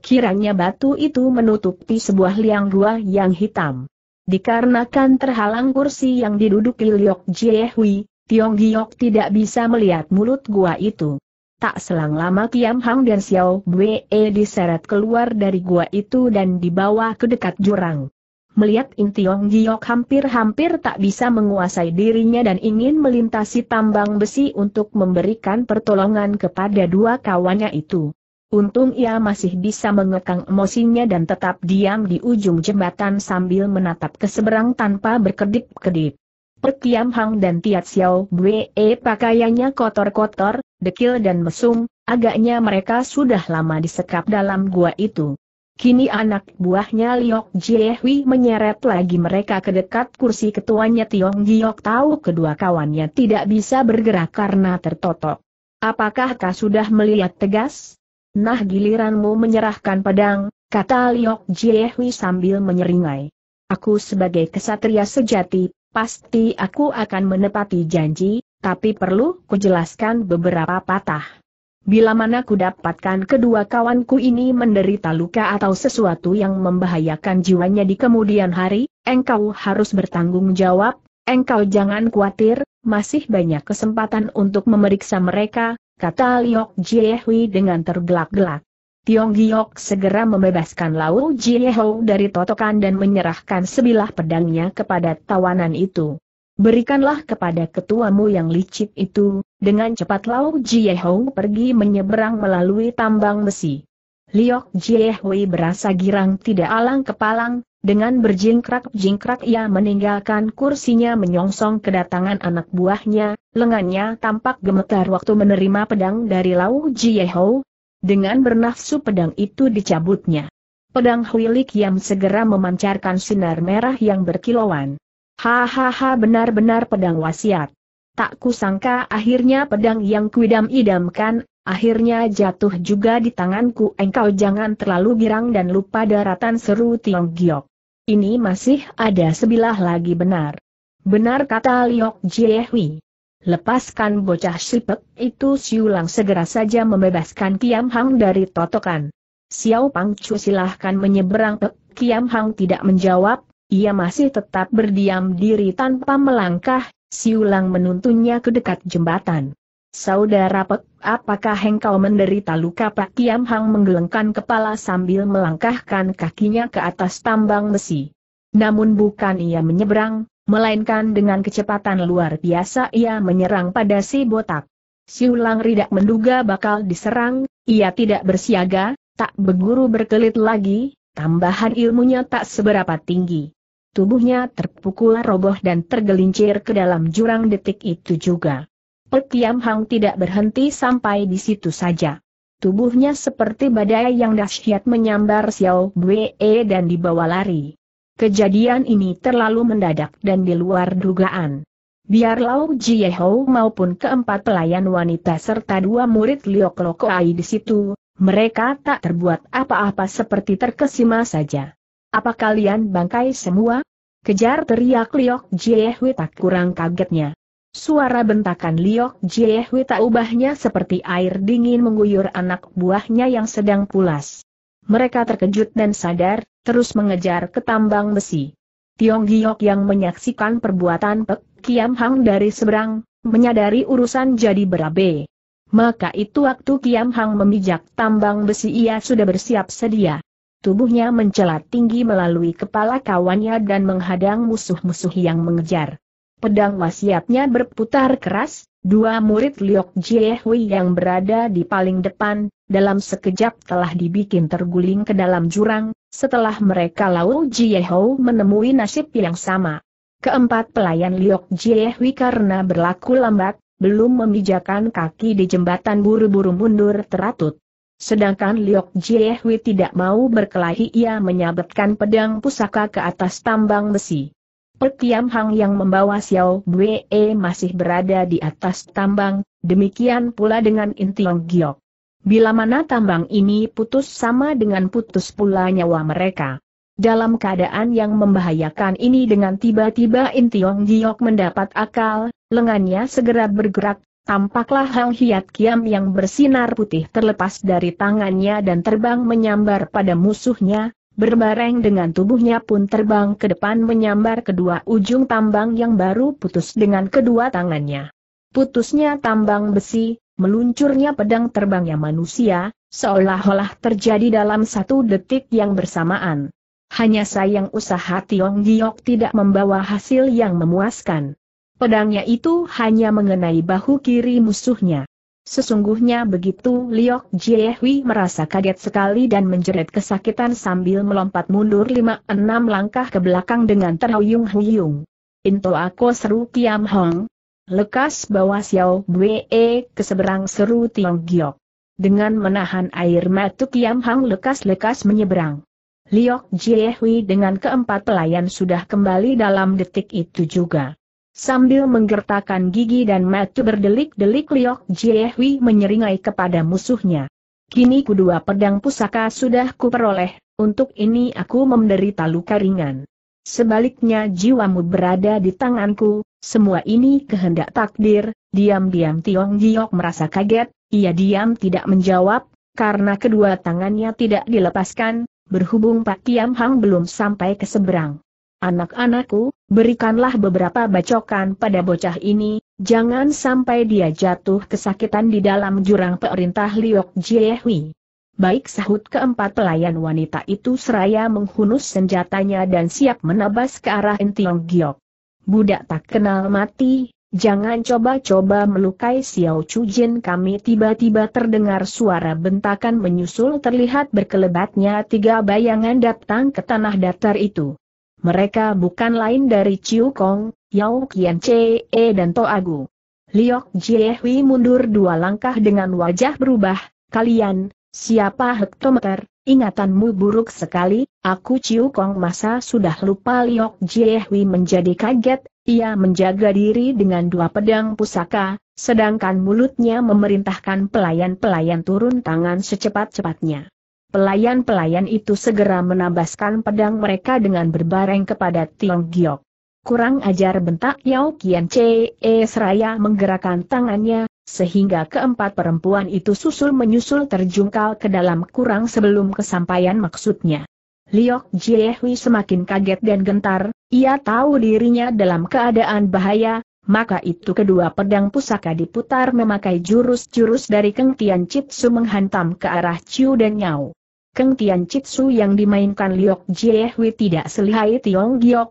kiranya batu itu menutupi sebuah liang gua yang hitam. Dikarenakan terhalang kursi yang diduduki Liok Jiehui, Tiong Giok tidak bisa melihat mulut gua itu. Tak selang lama Kiam Hang dan Xiao Bwe e diseret keluar dari gua itu dan dibawa ke dekat jurang. Melihat Tiong Giok hampir-hampir tak bisa menguasai dirinya dan ingin melintasi tambang besi untuk memberikan pertolongan kepada dua kawannya itu. Untung ia masih bisa mengekang emosinya dan tetap diam di ujung jembatan sambil menatap ke seberang tanpa berkedip-kedip. Pekiam Hang dan Tiat Xiao Bwe pakaiannya kotor-kotor, dekil dan mesum, agaknya mereka sudah lama disekap dalam gua itu. Kini anak buahnya Liok Jiehui menyeret lagi mereka ke dekat kursi ketuanya Tiong Giok tahu kedua kawannya tidak bisa bergerak karena tertotok. Apakah kau sudah melihat tegas? Nah giliranmu menyerahkan pedang, kata Liok Jiehui sambil menyeringai. Aku sebagai kesatria sejati, pasti aku akan menepati janji, tapi perlu kujelaskan beberapa patah. Bila mana ku dapatkan kedua kawanku ini menderita luka atau sesuatu yang membahayakan jiwanya di kemudian hari, engkau harus bertanggung jawab, engkau jangan khawatir, masih banyak kesempatan untuk memeriksa mereka, kata Liok Jiehui dengan tergelak-gelak. Tiong Giok segera membebaskan Lau Jieho dari totokan dan menyerahkan sebilah pedangnya kepada tawanan itu. Berikanlah kepada ketuamu yang licik itu, dengan cepat Lau Jieho pergi menyeberang melalui tambang besi. Liok Jiehui berasa girang tidak alang kepalang, dengan berjingkrak-jingkrak ia meninggalkan kursinya menyongsong kedatangan anak buahnya, lengannya tampak gemetar waktu menerima pedang dari Lau Jieho. Dengan bernafsu pedang itu dicabutnya. Pedang Hui Yam segera memancarkan sinar merah yang berkilauan. Hahaha benar-benar pedang wasiat. Tak kusangka akhirnya pedang yang kuidam-idamkan, akhirnya jatuh juga di tanganku engkau jangan terlalu girang dan lupa daratan seru Tiong Giok ini masih ada sebilah lagi benar. Benar kata Liok Jiehui. Lepaskan bocah sipek itu Siulang segera saja membebaskan Kiam Hang dari totokan. Xiao Pang Chu silahkan menyeberang Pek Kiam Hang tidak menjawab, ia masih tetap berdiam diri tanpa melangkah, Siulang menuntunnya ke dekat jembatan. Saudara Pek, apakah engkau menderita luka Pak Kiam Hang menggelengkan kepala sambil melangkahkan kakinya ke atas tambang besi. Namun bukan ia menyeberang, melainkan dengan kecepatan luar biasa ia menyerang pada si botak. Siulang Ridak menduga bakal diserang, ia tidak bersiaga, tak beguru berkelit lagi, tambahan ilmunya tak seberapa tinggi. Tubuhnya terpukul roboh dan tergelincir ke dalam jurang detik itu juga. Perkiam Hang tidak berhenti sampai di situ saja. Tubuhnya seperti badai yang dahsyat menyambar Xiao Wei dan dibawa lari. Kejadian ini terlalu mendadak dan di luar dugaan. Biar Lau Jieho maupun keempat pelayan wanita serta dua murid Liok Ai di situ, mereka tak terbuat apa-apa seperti terkesima saja. Apa kalian bangkai semua? Kejar teriak Liok Jiehui tak kurang kagetnya. Suara bentakan Liok Jiehui tak ubahnya seperti air dingin mengguyur anak buahnya yang sedang pulas. Mereka terkejut dan sadar, terus mengejar ke tambang besi. Tiong Giok yang menyaksikan perbuatan Pek Kiam Hang dari seberang, menyadari urusan jadi berabe. Maka itu waktu Kiam Hang memijak tambang besi ia sudah bersiap sedia. Tubuhnya mencelat tinggi melalui kepala kawannya dan menghadang musuh-musuh yang mengejar. Pedang wasiatnya berputar keras, dua murid Liok Jiehui yang berada di paling depan, dalam sekejap telah dibikin terguling ke dalam jurang, setelah mereka Lau Jiehou menemui nasib yang sama. Keempat pelayan Liok Jiehui karena berlaku lambat, belum memijakan kaki di jembatan buru-buru mundur teratut. Sedangkan Liok Jiehui tidak mau berkelahi ia menyabetkan pedang pusaka ke atas tambang besi. Pertiam Hang yang membawa Xiao Wei masih berada di atas tambang, demikian pula dengan Intiong Giok. Bila mana tambang ini putus sama dengan putus pula nyawa mereka. Dalam keadaan yang membahayakan ini dengan tiba-tiba Intiong Giok mendapat akal, lengannya segera bergerak, tampaklah Hang Hiat Kiam yang bersinar putih terlepas dari tangannya dan terbang menyambar pada musuhnya, Berbareng dengan tubuhnya pun terbang ke depan menyambar kedua ujung tambang yang baru putus dengan kedua tangannya. Putusnya tambang besi, meluncurnya pedang terbangnya manusia, seolah-olah terjadi dalam satu detik yang bersamaan. Hanya sayang usaha Tiong Giok tidak membawa hasil yang memuaskan. Pedangnya itu hanya mengenai bahu kiri musuhnya. Sesungguhnya begitu Liok Jiehui merasa kaget sekali dan menjerit kesakitan sambil melompat mundur lima enam langkah ke belakang dengan terhuyung-huyung. Into aku seru Kiam Hong. Lekas bawa Xiao Bwe ke seberang seru Tiong Giok. Dengan menahan air mata Kiam Hong lekas-lekas menyeberang. Liok Jiehui dengan keempat pelayan sudah kembali dalam detik itu juga. Sambil menggertakkan gigi dan mata berdelik-delik Liok Jiehui menyeringai kepada musuhnya. Kini kedua pedang pusaka sudah kuperoleh, untuk ini aku menderita luka ringan. Sebaliknya jiwamu berada di tanganku, semua ini kehendak takdir, diam-diam Tiong Giok merasa kaget, ia diam tidak menjawab, karena kedua tangannya tidak dilepaskan, berhubung Pak Tiam Hang belum sampai ke seberang. Anak-anakku, berikanlah beberapa bacokan pada bocah ini, jangan sampai dia jatuh kesakitan di dalam jurang perintah Liok Jiehui. Baik sahut keempat pelayan wanita itu seraya menghunus senjatanya dan siap menabas ke arah Entiong Giok. Budak tak kenal mati, jangan coba-coba melukai Xiao Chu Jin kami tiba-tiba terdengar suara bentakan menyusul terlihat berkelebatnya tiga bayangan datang ke tanah datar itu. Mereka bukan lain dari Chiu Kong, Yao Qian Che e dan To Agu. Liok Jiehui mundur dua langkah dengan wajah berubah, kalian, siapa hektometer, ingatanmu buruk sekali, aku Ciu Kong masa sudah lupa Liok Jiehui menjadi kaget, ia menjaga diri dengan dua pedang pusaka, sedangkan mulutnya memerintahkan pelayan-pelayan turun tangan secepat-cepatnya. Pelayan-pelayan itu segera menabaskan pedang mereka dengan berbareng kepada Tiong Giok. Kurang ajar bentak Yao Kian Che seraya menggerakkan tangannya, sehingga keempat perempuan itu susul menyusul terjungkal ke dalam kurang sebelum kesampaian maksudnya. Liok Jiehui semakin kaget dan gentar, ia tahu dirinya dalam keadaan bahaya, maka itu kedua pedang pusaka diputar memakai jurus-jurus dari Keng Tian Chitsu menghantam ke arah Chiu dan Nyao. Keng Tian Chitsu yang dimainkan Liok Jiehui tidak selihai Tiong Giok,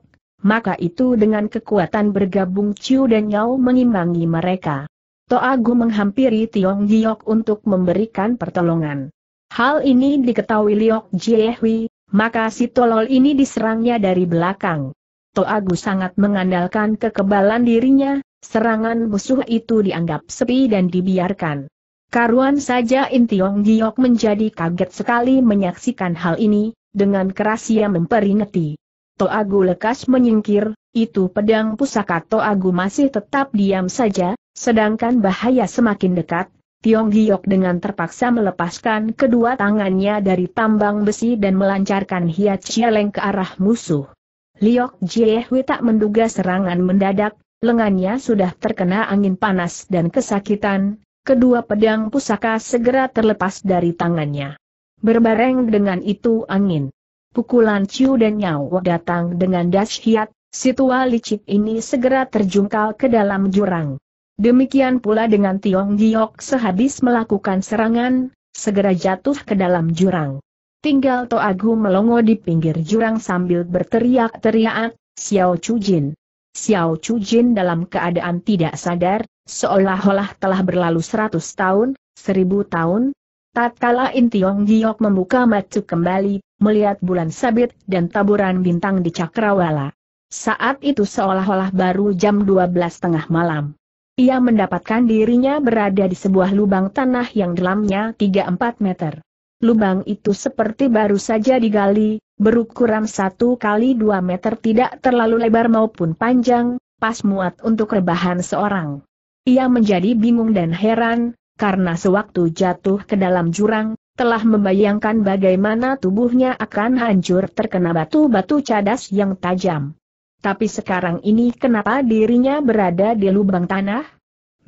maka itu dengan kekuatan bergabung Chiu dan Yao mengimbangi mereka. Toagu menghampiri Tiong Giok untuk memberikan pertolongan. Hal ini diketahui Liok Jiehui, maka si tolol ini diserangnya dari belakang. Toagu sangat mengandalkan kekebalan dirinya, serangan musuh itu dianggap sepi dan dibiarkan. Karuan saja Intiong Giok menjadi kaget sekali menyaksikan hal ini, dengan keras ia memperingati. Toagu lekas menyingkir, itu pedang pusaka Toagu masih tetap diam saja, sedangkan bahaya semakin dekat, Tiong Giok dengan terpaksa melepaskan kedua tangannya dari tambang besi dan melancarkan hiat cieleng ke arah musuh. Liok Jiehwi tak menduga serangan mendadak, lengannya sudah terkena angin panas dan kesakitan, kedua pedang pusaka segera terlepas dari tangannya. Berbareng dengan itu angin. Pukulan Ciu dan Nyau datang dengan dahsyat, situa licik ini segera terjungkal ke dalam jurang. Demikian pula dengan Tiong Giok sehabis melakukan serangan, segera jatuh ke dalam jurang. Tinggal Toagu melongo di pinggir jurang sambil berteriak-teriak, Xiao Chu Jin. Xiao Chu Jin dalam keadaan tidak sadar, Seolah-olah telah berlalu seratus tahun, seribu tahun, tatkala Intiong Giok membuka mata kembali, melihat bulan sabit dan taburan bintang di Cakrawala. Saat itu seolah-olah baru jam 12 tengah malam. Ia mendapatkan dirinya berada di sebuah lubang tanah yang dalamnya 3-4 meter. Lubang itu seperti baru saja digali, berukuran satu kali 2 meter tidak terlalu lebar maupun panjang, pas muat untuk rebahan seorang. Ia menjadi bingung dan heran, karena sewaktu jatuh ke dalam jurang, telah membayangkan bagaimana tubuhnya akan hancur terkena batu-batu cadas yang tajam. Tapi sekarang ini kenapa dirinya berada di lubang tanah?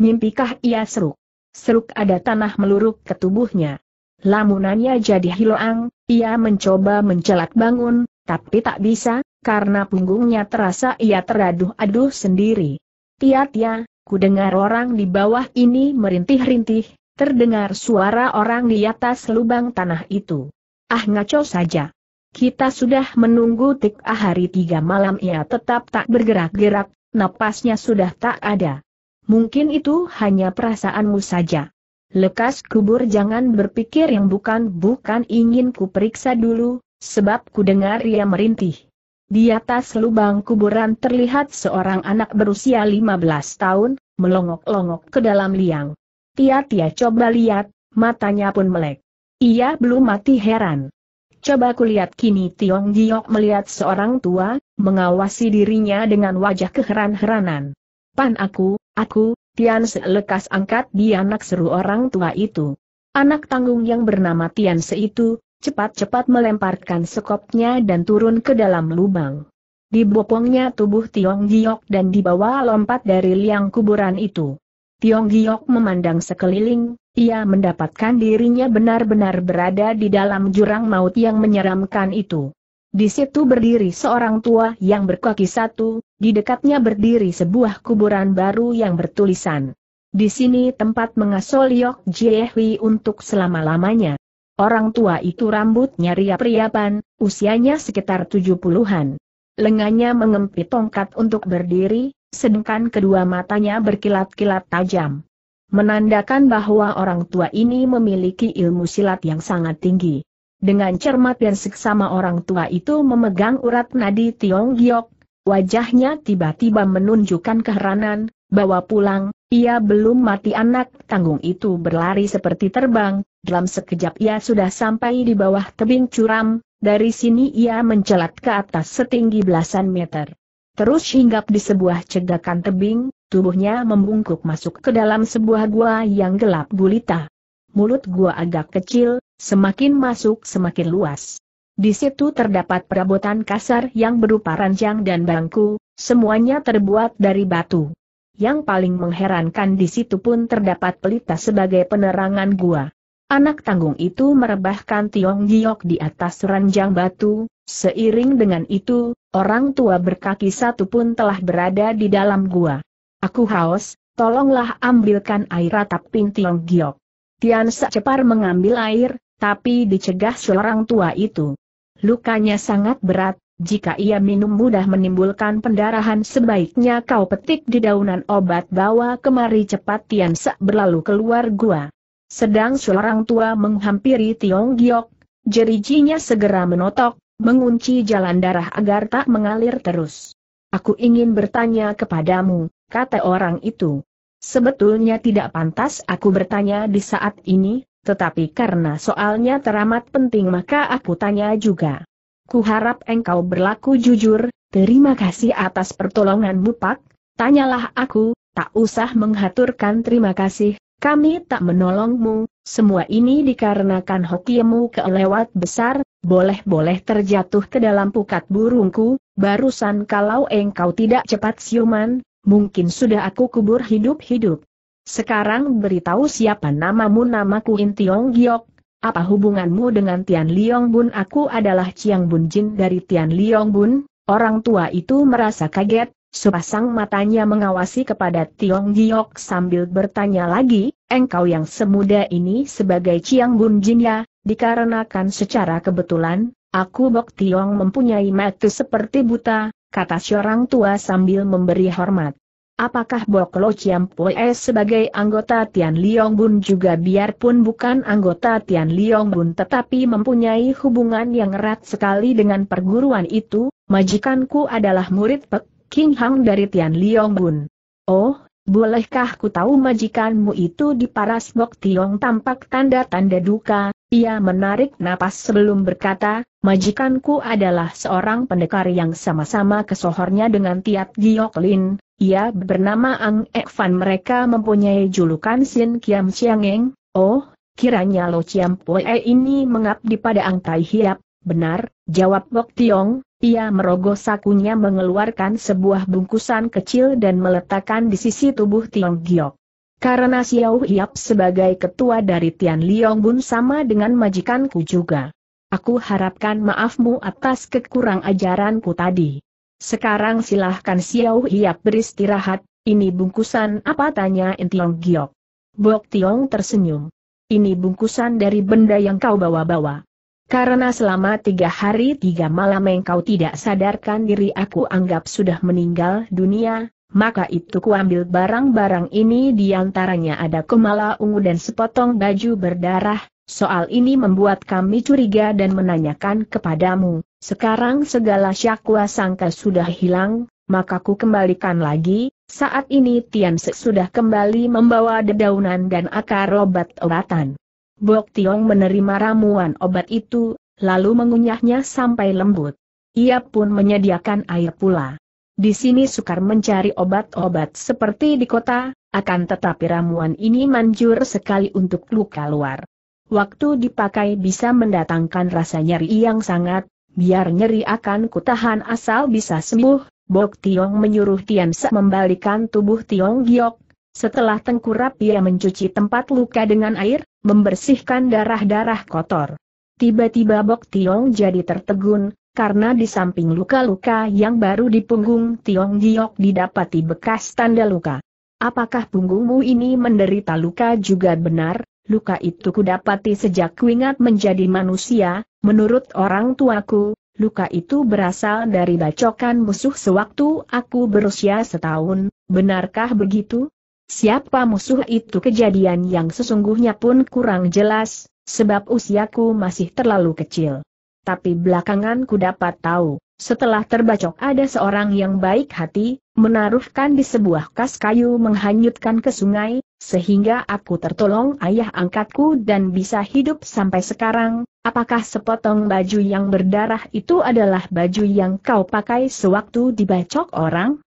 Mimpikah ia seruk? Seruk ada tanah meluruk ke tubuhnya. Lamunannya jadi hilang, ia mencoba mencelat bangun, tapi tak bisa, karena punggungnya terasa ia teraduh-aduh sendiri. Tia-tia, kudengar orang di bawah ini merintih-rintih, terdengar suara orang di atas lubang tanah itu. Ah ngaco saja. Kita sudah menunggu tik ah hari tiga malam ia tetap tak bergerak-gerak, napasnya sudah tak ada. Mungkin itu hanya perasaanmu saja. Lekas kubur jangan berpikir yang bukan-bukan ingin ku periksa dulu, sebab ku dengar ia merintih. Di atas lubang kuburan terlihat seorang anak berusia 15 tahun, melongok-longok ke dalam liang. Tia-tia coba lihat, matanya pun melek. Ia belum mati heran. Coba kulihat kini Tiong Giok melihat seorang tua, mengawasi dirinya dengan wajah keheran-heranan. Pan aku, aku, Tian lekas angkat di anak seru orang tua itu. Anak tanggung yang bernama Tian itu, cepat-cepat melemparkan sekopnya dan turun ke dalam lubang. Dibopongnya tubuh Tiong Giok dan dibawa lompat dari liang kuburan itu. Tiong Giok memandang sekeliling, ia mendapatkan dirinya benar-benar berada di dalam jurang maut yang menyeramkan itu. Di situ berdiri seorang tua yang berkaki satu, di dekatnya berdiri sebuah kuburan baru yang bertulisan. Di sini tempat mengasuh Liok Jiehui untuk selama-lamanya. Orang tua itu rambutnya riap-riapan, usianya sekitar 70-an. Lengannya mengempit tongkat untuk berdiri, sedangkan kedua matanya berkilat-kilat tajam. Menandakan bahwa orang tua ini memiliki ilmu silat yang sangat tinggi. Dengan cermat dan seksama orang tua itu memegang urat nadi Tiong Giok, wajahnya tiba-tiba menunjukkan keheranan, bawa pulang, ia belum mati anak tanggung itu berlari seperti terbang, dalam sekejap ia sudah sampai di bawah tebing curam, dari sini ia mencelat ke atas setinggi belasan meter. Terus hinggap di sebuah cegakan tebing, tubuhnya membungkuk masuk ke dalam sebuah gua yang gelap gulita. Mulut gua agak kecil, semakin masuk semakin luas. Di situ terdapat perabotan kasar yang berupa ranjang dan bangku, semuanya terbuat dari batu. Yang paling mengherankan di situ pun terdapat pelita sebagai penerangan gua. Anak tanggung itu merebahkan Tiong Giok di atas ranjang batu, seiring dengan itu, orang tua berkaki satu pun telah berada di dalam gua. Aku haus, tolonglah ambilkan air atap Ping Tiong Giok. Tian cepat mengambil air, tapi dicegah seorang tua itu. Lukanya sangat berat, jika ia minum mudah menimbulkan pendarahan sebaiknya kau petik di daunan obat bawa kemari cepat Tian berlalu keluar gua. Sedang seorang tua menghampiri Tiong Giok, jerijinya segera menotok, mengunci jalan darah agar tak mengalir terus. Aku ingin bertanya kepadamu, kata orang itu. Sebetulnya tidak pantas aku bertanya di saat ini, tetapi karena soalnya teramat penting maka aku tanya juga. Kuharap engkau berlaku jujur, terima kasih atas pertolonganmu Pak, tanyalah aku, tak usah menghaturkan terima kasih, kami tak menolongmu, semua ini dikarenakan hokiemu kelewat besar, boleh-boleh terjatuh ke dalam pukat burungku, barusan kalau engkau tidak cepat siuman, mungkin sudah aku kubur hidup-hidup. Sekarang beritahu siapa namamu namaku Intiong Giok, apa hubunganmu dengan Tian Liong Bun aku adalah Chiang Bun Jin dari Tian Liong Bun, orang tua itu merasa kaget, Sepasang matanya mengawasi kepada Tiong Giok sambil bertanya lagi, engkau yang semuda ini sebagai Chiang Bun Jin ya, dikarenakan secara kebetulan, aku Bok Tiong mempunyai mata seperti buta, kata seorang tua sambil memberi hormat. Apakah Bok Lo Chiam Pue sebagai anggota Tian Liong Bun juga biarpun bukan anggota Tian Liong Bun tetapi mempunyai hubungan yang erat sekali dengan perguruan itu, majikanku adalah murid Pek King Hang dari Tian Liong Bun. Oh, bolehkah ku tahu majikanmu itu di paras bok Tiong tampak tanda-tanda duka, ia menarik napas sebelum berkata, majikanku adalah seorang pendekar yang sama-sama kesohornya dengan Tiat Giok Lin, ia bernama Ang Ek Fan mereka mempunyai julukan Sin Kiam Chiangeng, oh, kiranya Lo Chiam Pue ini mengabdi pada Ang Tai Hiap, benar, Jawab Bok Tiong, ia merogoh sakunya mengeluarkan sebuah bungkusan kecil dan meletakkan di sisi tubuh Tiong Giok. Karena Xiao Hiap sebagai ketua dari Tian Liong Bun sama dengan majikanku juga. Aku harapkan maafmu atas kekurang ajaranku tadi. Sekarang silahkan Xiao Hiap beristirahat, ini bungkusan apa tanya Tiong Giok. Bok Tiong tersenyum. Ini bungkusan dari benda yang kau bawa-bawa. Karena selama tiga hari tiga malam engkau tidak sadarkan diri aku anggap sudah meninggal dunia, maka itu kuambil barang-barang ini diantaranya ada kemala ungu dan sepotong baju berdarah, soal ini membuat kami curiga dan menanyakan kepadamu, sekarang segala syakwa sangka sudah hilang, maka ku kembalikan lagi, saat ini Tian Se sudah kembali membawa dedaunan dan akar obat-obatan. Bok Tiong menerima ramuan obat itu, lalu mengunyahnya sampai lembut. Ia pun menyediakan air pula. Di sini sukar mencari obat-obat seperti di kota, akan tetapi ramuan ini manjur sekali untuk luka luar. Waktu dipakai bisa mendatangkan rasa nyeri yang sangat, biar nyeri akan kutahan asal bisa sembuh, Bok Tiong menyuruh Tian Se membalikan tubuh Tiong Giok, setelah tengkurap ia mencuci tempat luka dengan air, membersihkan darah-darah kotor. Tiba-tiba Bok Tiong jadi tertegun, karena di samping luka-luka yang baru di punggung Tiong Giok didapati bekas tanda luka. Apakah punggungmu ini menderita luka juga benar? Luka itu kudapati sejak kuingat menjadi manusia, menurut orang tuaku, luka itu berasal dari bacokan musuh sewaktu aku berusia setahun, benarkah begitu? Siapa musuh itu kejadian yang sesungguhnya pun kurang jelas, sebab usiaku masih terlalu kecil. Tapi belakangan ku dapat tahu, setelah terbacok ada seorang yang baik hati, menaruhkan di sebuah kas kayu menghanyutkan ke sungai, sehingga aku tertolong ayah angkatku dan bisa hidup sampai sekarang, apakah sepotong baju yang berdarah itu adalah baju yang kau pakai sewaktu dibacok orang?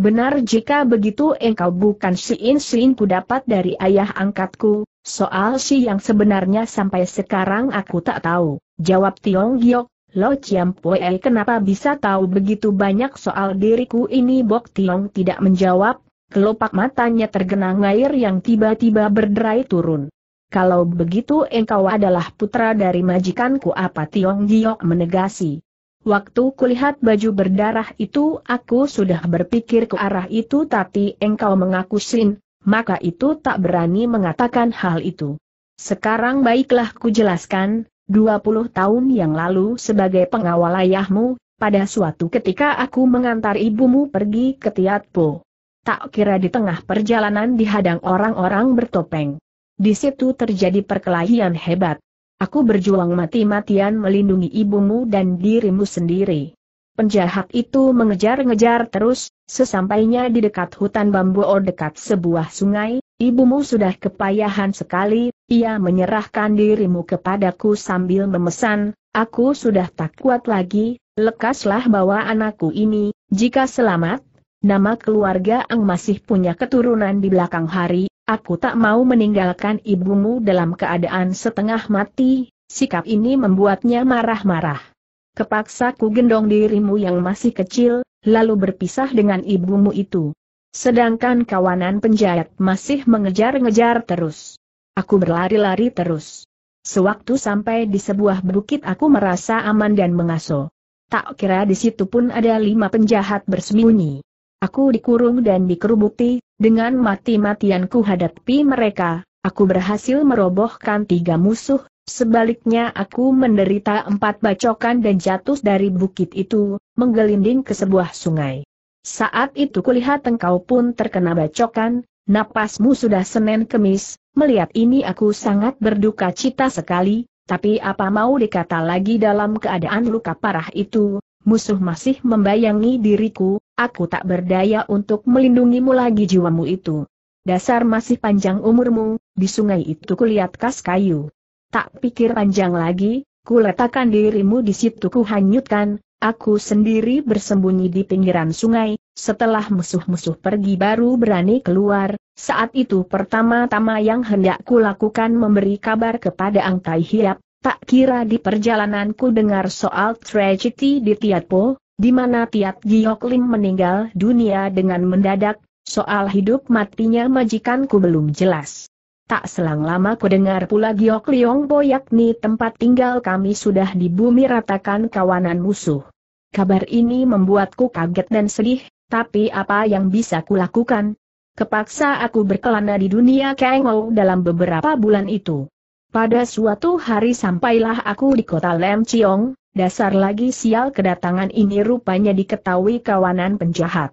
Benar jika begitu engkau bukan si insin ku dapat dari ayah angkatku, soal si yang sebenarnya sampai sekarang aku tak tahu. Jawab Tiong Giok, Lo Chiam Pue kenapa bisa tahu begitu banyak soal diriku ini Bok Tiong tidak menjawab, kelopak matanya tergenang air yang tiba-tiba berderai turun. Kalau begitu engkau adalah putra dari majikanku apa Tiong Giok menegasi. Waktu kulihat baju berdarah itu aku sudah berpikir ke arah itu tapi engkau mengaku sin, maka itu tak berani mengatakan hal itu. Sekarang baiklah ku jelaskan, 20 tahun yang lalu sebagai pengawal ayahmu, pada suatu ketika aku mengantar ibumu pergi ke Tiatpo. Tak kira di tengah perjalanan dihadang orang-orang bertopeng. Di situ terjadi perkelahian hebat. Aku berjuang mati-matian melindungi ibumu dan dirimu sendiri. Penjahat itu mengejar-ngejar terus, sesampainya di dekat hutan bambu or dekat sebuah sungai, ibumu sudah kepayahan sekali, ia menyerahkan dirimu kepadaku sambil memesan, aku sudah tak kuat lagi, lekaslah bawa anakku ini, jika selamat, nama keluarga Ang masih punya keturunan di belakang hari, Aku tak mau meninggalkan ibumu dalam keadaan setengah mati, sikap ini membuatnya marah-marah. Kepaksa ku gendong dirimu yang masih kecil, lalu berpisah dengan ibumu itu. Sedangkan kawanan penjahat masih mengejar-ngejar terus. Aku berlari-lari terus. Sewaktu sampai di sebuah bukit aku merasa aman dan mengaso. Tak kira di situ pun ada lima penjahat bersembunyi. Aku dikurung dan dikerubuti, dengan mati-matian ku hadapi mereka, aku berhasil merobohkan tiga musuh, sebaliknya aku menderita empat bacokan dan jatuh dari bukit itu, menggelinding ke sebuah sungai. Saat itu kulihat engkau pun terkena bacokan, napasmu sudah senen Kemis, melihat ini aku sangat berduka cita sekali, tapi apa mau dikata lagi dalam keadaan luka parah itu, musuh masih membayangi diriku, Aku tak berdaya untuk melindungimu lagi jiwamu itu. Dasar masih panjang umurmu, di sungai itu kulihat kas kayu. Tak pikir panjang lagi, kuletakkan dirimu di situ kuhanyutkan, aku sendiri bersembunyi di pinggiran sungai, setelah musuh-musuh pergi baru berani keluar, saat itu pertama-tama yang hendak kulakukan memberi kabar kepada Ang Tai Hiap, tak kira di perjalananku dengar soal tragedi di Tiatpo, di mana Tiat Giok Lim meninggal dunia dengan mendadak, soal hidup matinya majikanku belum jelas. Tak selang lama kudengar pula Giok Liong Po yakni tempat tinggal kami sudah di bumi ratakan kawanan musuh. Kabar ini membuatku kaget dan sedih, tapi apa yang bisa kulakukan? Kepaksa aku berkelana di dunia Kengou dalam beberapa bulan itu. Pada suatu hari sampailah aku di kota Lam Chiong, dasar lagi sial kedatangan ini rupanya diketahui kawanan penjahat.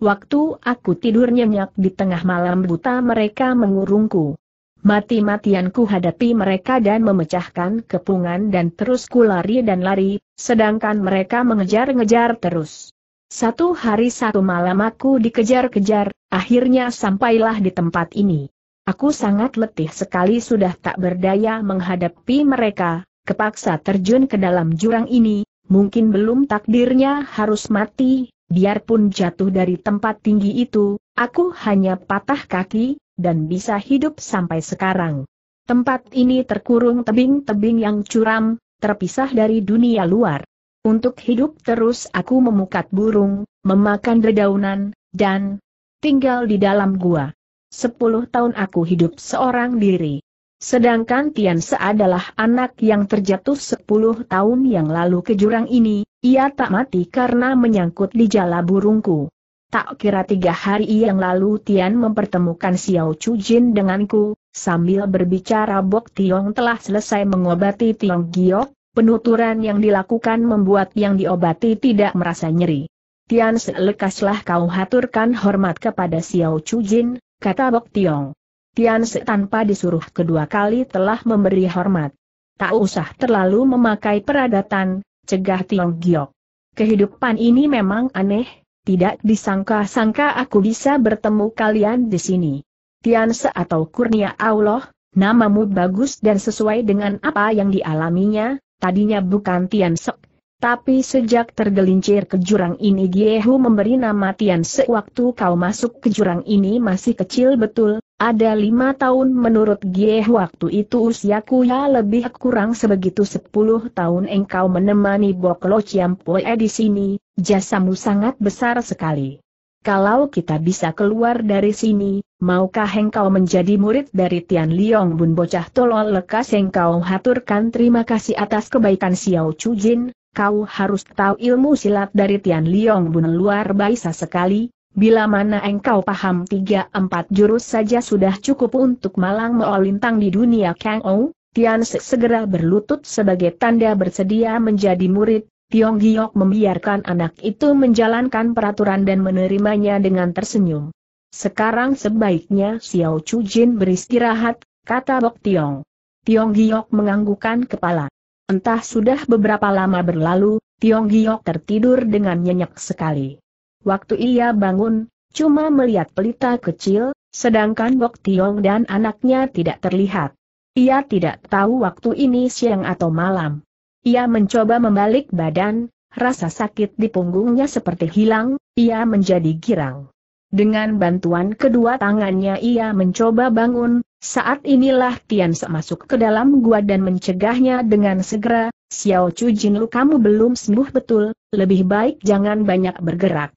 Waktu aku tidur nyenyak di tengah malam buta mereka mengurungku. Mati-matian ku hadapi mereka dan memecahkan kepungan dan terus ku lari dan lari, sedangkan mereka mengejar-ngejar terus. Satu hari satu malam aku dikejar-kejar, akhirnya sampailah di tempat ini. Aku sangat letih sekali sudah tak berdaya menghadapi mereka, kepaksa terjun ke dalam jurang ini, mungkin belum takdirnya harus mati, biarpun jatuh dari tempat tinggi itu, aku hanya patah kaki, dan bisa hidup sampai sekarang. Tempat ini terkurung tebing-tebing yang curam, terpisah dari dunia luar. Untuk hidup terus aku memukat burung, memakan dedaunan, dan tinggal di dalam gua. Sepuluh tahun aku hidup seorang diri. Sedangkan Tian adalah anak yang terjatuh sepuluh tahun yang lalu ke jurang ini, ia tak mati karena menyangkut di jala burungku. Tak kira tiga hari yang lalu Tian mempertemukan Xiao Chu Jin denganku, sambil berbicara Bok Tiong telah selesai mengobati Tiong Giok, penuturan yang dilakukan membuat yang diobati tidak merasa nyeri. Tian selekaslah kau haturkan hormat kepada Xiao Chu Jin, kata Bok Tiong. Tian Se tanpa disuruh kedua kali telah memberi hormat. Tak usah terlalu memakai peradatan, cegah Tiong Giok. Kehidupan ini memang aneh, tidak disangka-sangka aku bisa bertemu kalian di sini. Tian Se atau Kurnia Allah, namamu bagus dan sesuai dengan apa yang dialaminya, tadinya bukan Tian Se. Tapi sejak tergelincir ke jurang ini Giehu memberi nama Tian Se waktu kau masuk ke jurang ini masih kecil betul, ada lima tahun menurut Gie waktu itu usiaku ya lebih kurang sebegitu sepuluh tahun engkau menemani Bok Lo Chiam Ciampoe di sini, jasamu sangat besar sekali. Kalau kita bisa keluar dari sini, maukah engkau menjadi murid dari Tian Liong Bun Bocah Tolol Lekas engkau haturkan terima kasih atas kebaikan Xiao Chu Jin, kau harus tahu ilmu silat dari Tian Liong Bun luar biasa sekali, Bila mana engkau paham tiga empat jurus saja sudah cukup untuk malang meolintang di dunia Kang Ou, Tian Se segera berlutut sebagai tanda bersedia menjadi murid, Tiong Giok membiarkan anak itu menjalankan peraturan dan menerimanya dengan tersenyum. Sekarang sebaiknya Xiao Chu Jin beristirahat, kata Bok Tiong. Tiong Giok menganggukkan kepala. Entah sudah beberapa lama berlalu, Tiong Giok tertidur dengan nyenyak sekali. Waktu ia bangun, cuma melihat pelita kecil, sedangkan Bok Tiong dan anaknya tidak terlihat. Ia tidak tahu waktu ini siang atau malam. Ia mencoba membalik badan, rasa sakit di punggungnya seperti hilang, ia menjadi girang. Dengan bantuan kedua tangannya ia mencoba bangun, saat inilah Tian Se masuk ke dalam gua dan mencegahnya dengan segera, Xiao Chu Jin Lu kamu belum sembuh betul, lebih baik jangan banyak bergerak.